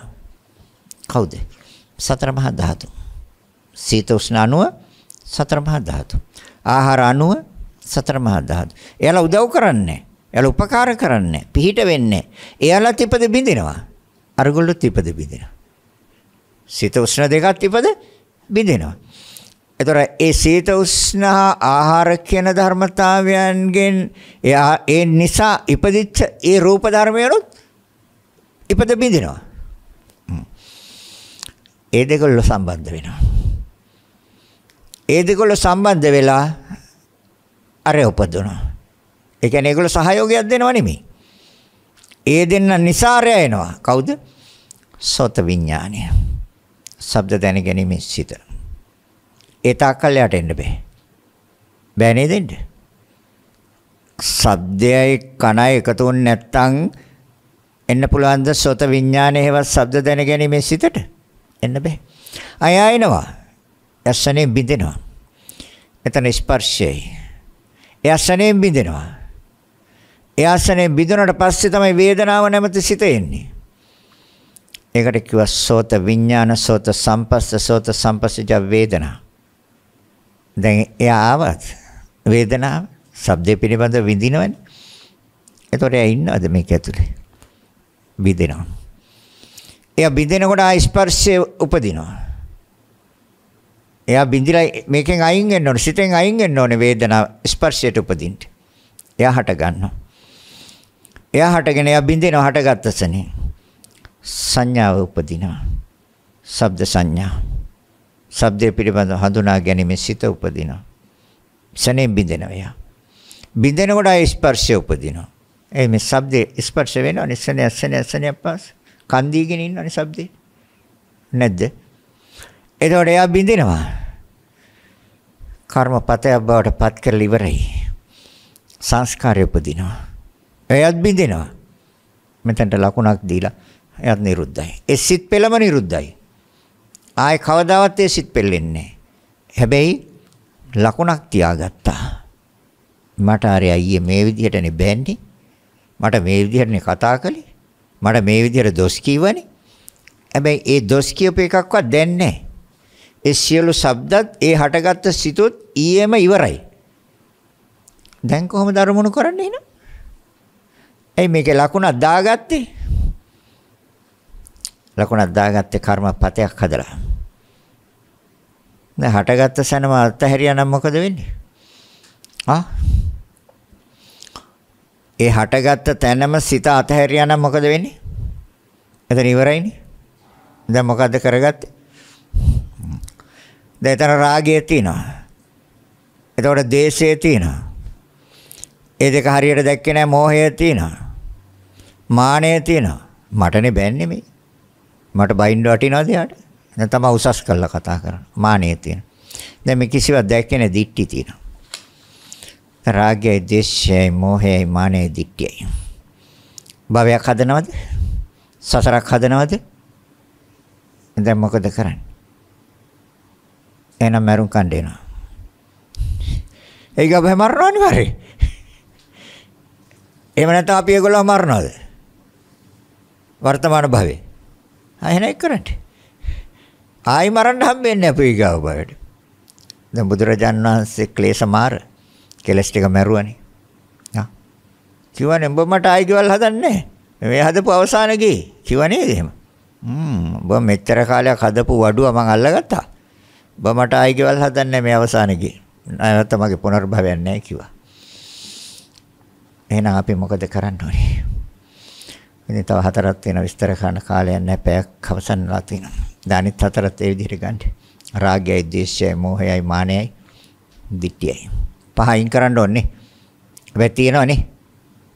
කවුද? සතර මහා ධාතු. සීත උෂ්ණ අණුව සතර මහා ධාතු. ආහාර අණුව සතර මහා ධාතු. එයාලා උදව් කරන්නේ. එයාලා උපකාර කරන්නේ. පිහිට වෙන්නේ. එයාලා තිපද බිඳිනවා. අරගොල්ලොත් ඉපද බිඳිනවා. සීත උෂ්ණ දෙකත් ඉපද බිඳිනවා. එතකොට ඒ සීත උෂ්ණ ආහාර කියන ධර්මතාවයන්ගෙන් එයා ඒ නිසා ඉපදිච්ච ඒ රූප ධර්මයනොත් ඉපද බිඳිනවා. ඒ දෙකොල්ල සම්බන්ධ වෙනවා. ඒ දෙකොල්ල සම්බන්ධ වෙලා අර උපදිනවා. ඒ කියන්නේ ඒගොල්ලෝ සහයෝගයක් දෙනව නෙමෙයි. ඒ දෙන්න නිසාරය එනවා. කවුද? සෝත විඥානය. ශබ්ද දැන ගැනීමේ සිත. ඒ තාක්කල් යට එන්න බෑ. බෑ නේද එන්න? ශබ්දයයි කණයි එකතු වෙන්නේ නැත්නම් එන්න පුළුවන්ද සෝත විඥානයේ හෙවත් ශබ්ද දැන ගැනීමේ සිතට? එන්න බෑ. අය ආයෙනවා. යස්සනේ බින්දෙනවා. එතන ස්පර්ශයයි. යස්සනේ බින්දෙනවා. ඒ ආසනේ බිඳුනට පස්සේ තමයි වේදනාව නැමැති සිත එන්නේ. ඒකට කිව්වා සෝත විඥාන සෝත සම්පස්ස සෝත සම්පස්සජ වේදනා. දැන් එයා ආවත් වේදනාව ශබ්දේ පිළිබඳ විඳිනවනේ. එතකොට එයා ඉන්නවද මේක ඇතුලේ? විඳිනවා. එයා බින්දිනකොට ආ ස්පර්ශය උපදිනවා. එයා බින්දිලා මේකෙන් අයින් වෙන්න ඕනේ. සිතෙන් අයින් වෙන්න ඕනේ වේදනාව ස්පර්ශයට උපදින්න. එයා හට ගන්නවා. එයා හටගෙන එයා බින්දිනවා හටගත්ත සනේ. සංඥාව උපදිනවා. ශබ්ද සංඥා. ශබ්දය පිළිබඳ හඳුනා ගැනීම සිත උපදිනවා. ශනේ බින්දෙනවා එයා. බින්දෙනකොට ආ ස්පර්ශය උපදිනවා. ඒ මේ ශබ්දේ ස්පර්ශ වෙනවා නිසනේ අසනේ අසනේ පාස්. කන් දීගෙන ඉන්නවනේ ශබ්දේ. නැද්ද? එතකොට එයා බින්දෙනවා. කර්මපතය බවට පත් කරලා ඉවරයි. සංස්කාරය උපදිනවා. එයත් බින්දෙනවා. මෙතනට ලකුණක් දීලා එයත් නිරුද්ධයි. ඒ සිත් පෙළම නිරුද්ධයි. ආයේ කවදාවත් ඒ සිත් පෙළෙන්නේ හැබැයි ලකුණක් තියාගත්තා. මට අර අයියේ මේ විදිහටනේ බෑන්නේ. මට මේ විදිහටනේ කතා කළේ. මට මේ විදිහට දොස් කියවනේ. හැබැයි ඒ දොස් කියප එකක්වත් දැන් නැහැ. ඒ සියලු શબ્දත් ඒ හටගත්ත සිතුත් ඊයේම ඉවරයි. දැන් කොහොමද අරමුණු කරන්නේ එහෙනම්? ඇයි මේකේ ලකුණක් දාගත්තේ? ලකුණක් දාගත්තේ කර්මපතයක් හදලා. දැන් හටගත්ත සැනම අත්හැරියා නම් මොකද වෙන්නේ? ආ? ඒ හටගත්ත තැනම සිත අත්හැරියා නම් මොකද වෙන්නේ? එතන ඉවරයිනේ. දැන් මොකද්ද කරගත්තේ? දැන් එතන රාගය තියෙනවා. එතකොට දේශය තියෙනවා. ඒ දෙක හරියට දැක්කේ නැහැ මෝහය තියෙනවා. මානය තියෙනවා. මටනේ බැන්නේ මේ. මට බයින්ඩ් වටිනවද යාට? නැත්නම් මම උසස් කරලා කතා කරනවා. මානෙය තියෙන. දැන් මේ කිසිවක් දැක්කේ නැ දික්ටි තියෙනවා. රාගයයි, දේශයයි, මෝහයයි, මානෙයි, දික්ටියයි. භවයක් හදනවද? සසරක් හදනවද? දැන් මොකද කරන්නේ? එහෙනම් මරුන් කණ්ඩ එනවා. ඒක අපි මරනවා අනිවාර්යයෙන්. එහෙම නැත්නම් අපි ඒගොල්ලෝ මරනවද? වර්තමාන භවයේ අයනයි කරන්නේ. ආයි මරන්න හම්බෙන්නේ අපේ ඊගාව බයට. දැන් බුදුරජාන් වහන්සේ ක්ලේශ මාර කෙලස් ටික මැරුවනේ. ආ. කිව්වනේ උඹ මට ආයි ගෙවල් හදන්නේ මේ හදපු අවසාන ගේ. කිව්ව නේද එහෙම? හ්ම් උඹ මෙච්චර කාලයක් හදපු වඩුව මං අල්ලගත්තා. උඹ මට ආයි ගෙවල් හදන්නේ මේ අවසාන ගේ. නැවත මගේ පුනර්භවයක් නැහැ කිව්වා. එහෙනම් අපි මොකද කරන්න ඕනේ? ඉතින් තව හතරක් තියෙනවා විස්තර කරන්න කාලයක් නැහැ පැයක් අවසන් වෙලා තියෙනවා. දානිත් හතරත් ඒ විදිහට ගන්න. රාගයයි, ද්වේෂයයි, මෝහයයි, මානයයි, ditthiyයි. පහින් කරන්න ඕනේ. හැබැයි තියෙනවනේ.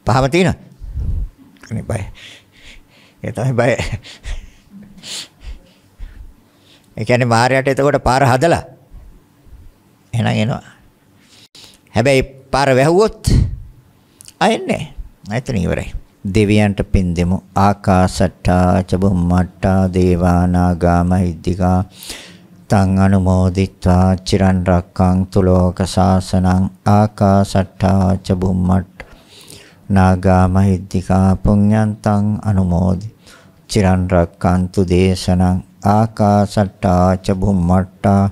පහම තියෙනවා. අනේ බය. ඒ තමයි බය. ඒ කියන්නේ මාරයට එතකොට පාර හදලා එහෙනම් එනවා. හැබැයි පාර වැහුවොත් ආයෙන්නේ නැහැ. නැත්නම් ඉවරයි. දෙවියන්ට පින් දෙමු ආකාශට්ටා චබුම්මට්ටා දේවානාගා මහිද්దికා තං අනුමෝදිත්වා චිරන් රක්කං තුලෝක සාසනං ආකාශට්ටා චබුම්මට් නාගා මහිද්దికා පුඤ්ඤන්තං අනුමෝදි චිරන් රක්කන්තු දේශනං ආකාශට්ටා චබුම්මට්ටා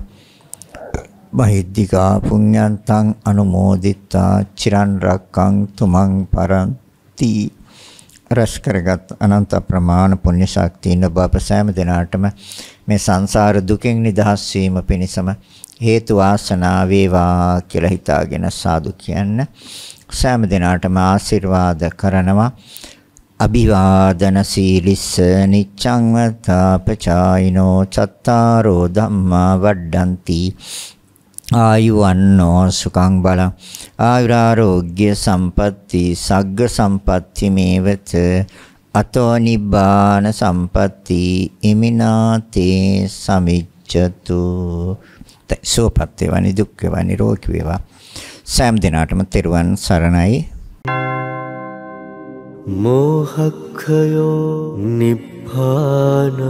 මහිද්దికා පුඤ්ඤන්තං අනුමෝදිත්වා චිරන් රක්කං තුමන් පරන්ති රැස් කරගත් අනන්ත ප්‍රමාණ පුණ්‍ය ශක්තියින් ඔබ අප සෑම දිනාටම මේ සංසාර දුකෙන් නිදහස් වීම පිණිසම හේතු වාසනා වේවා කියලා හිතාගෙන සාදු කියන්න සෑම දිනාටම ආශිර්වාද කරනවා අභිවාදන සීලිස්ස නිච්ඡං වතාපචායිනෝ චත්තාරෝ ධම්මා වඩ්ඩಂತಿ ආයුවන්නෝ සුඛං බලං ආයුරාෝග්‍ය සම්පatti සග්ග සම්පatti මේවච අතෝ නිබ්බාන සම්පatti ඉමිනාතේ සමිච්ඡතු සෝපත්තේ වනි දුක්ඛ වනි රෝගී වේවා සෑම දිනාටම තෙරුවන් සරණයි මෝහක්ඛයෝ නිබ්බානං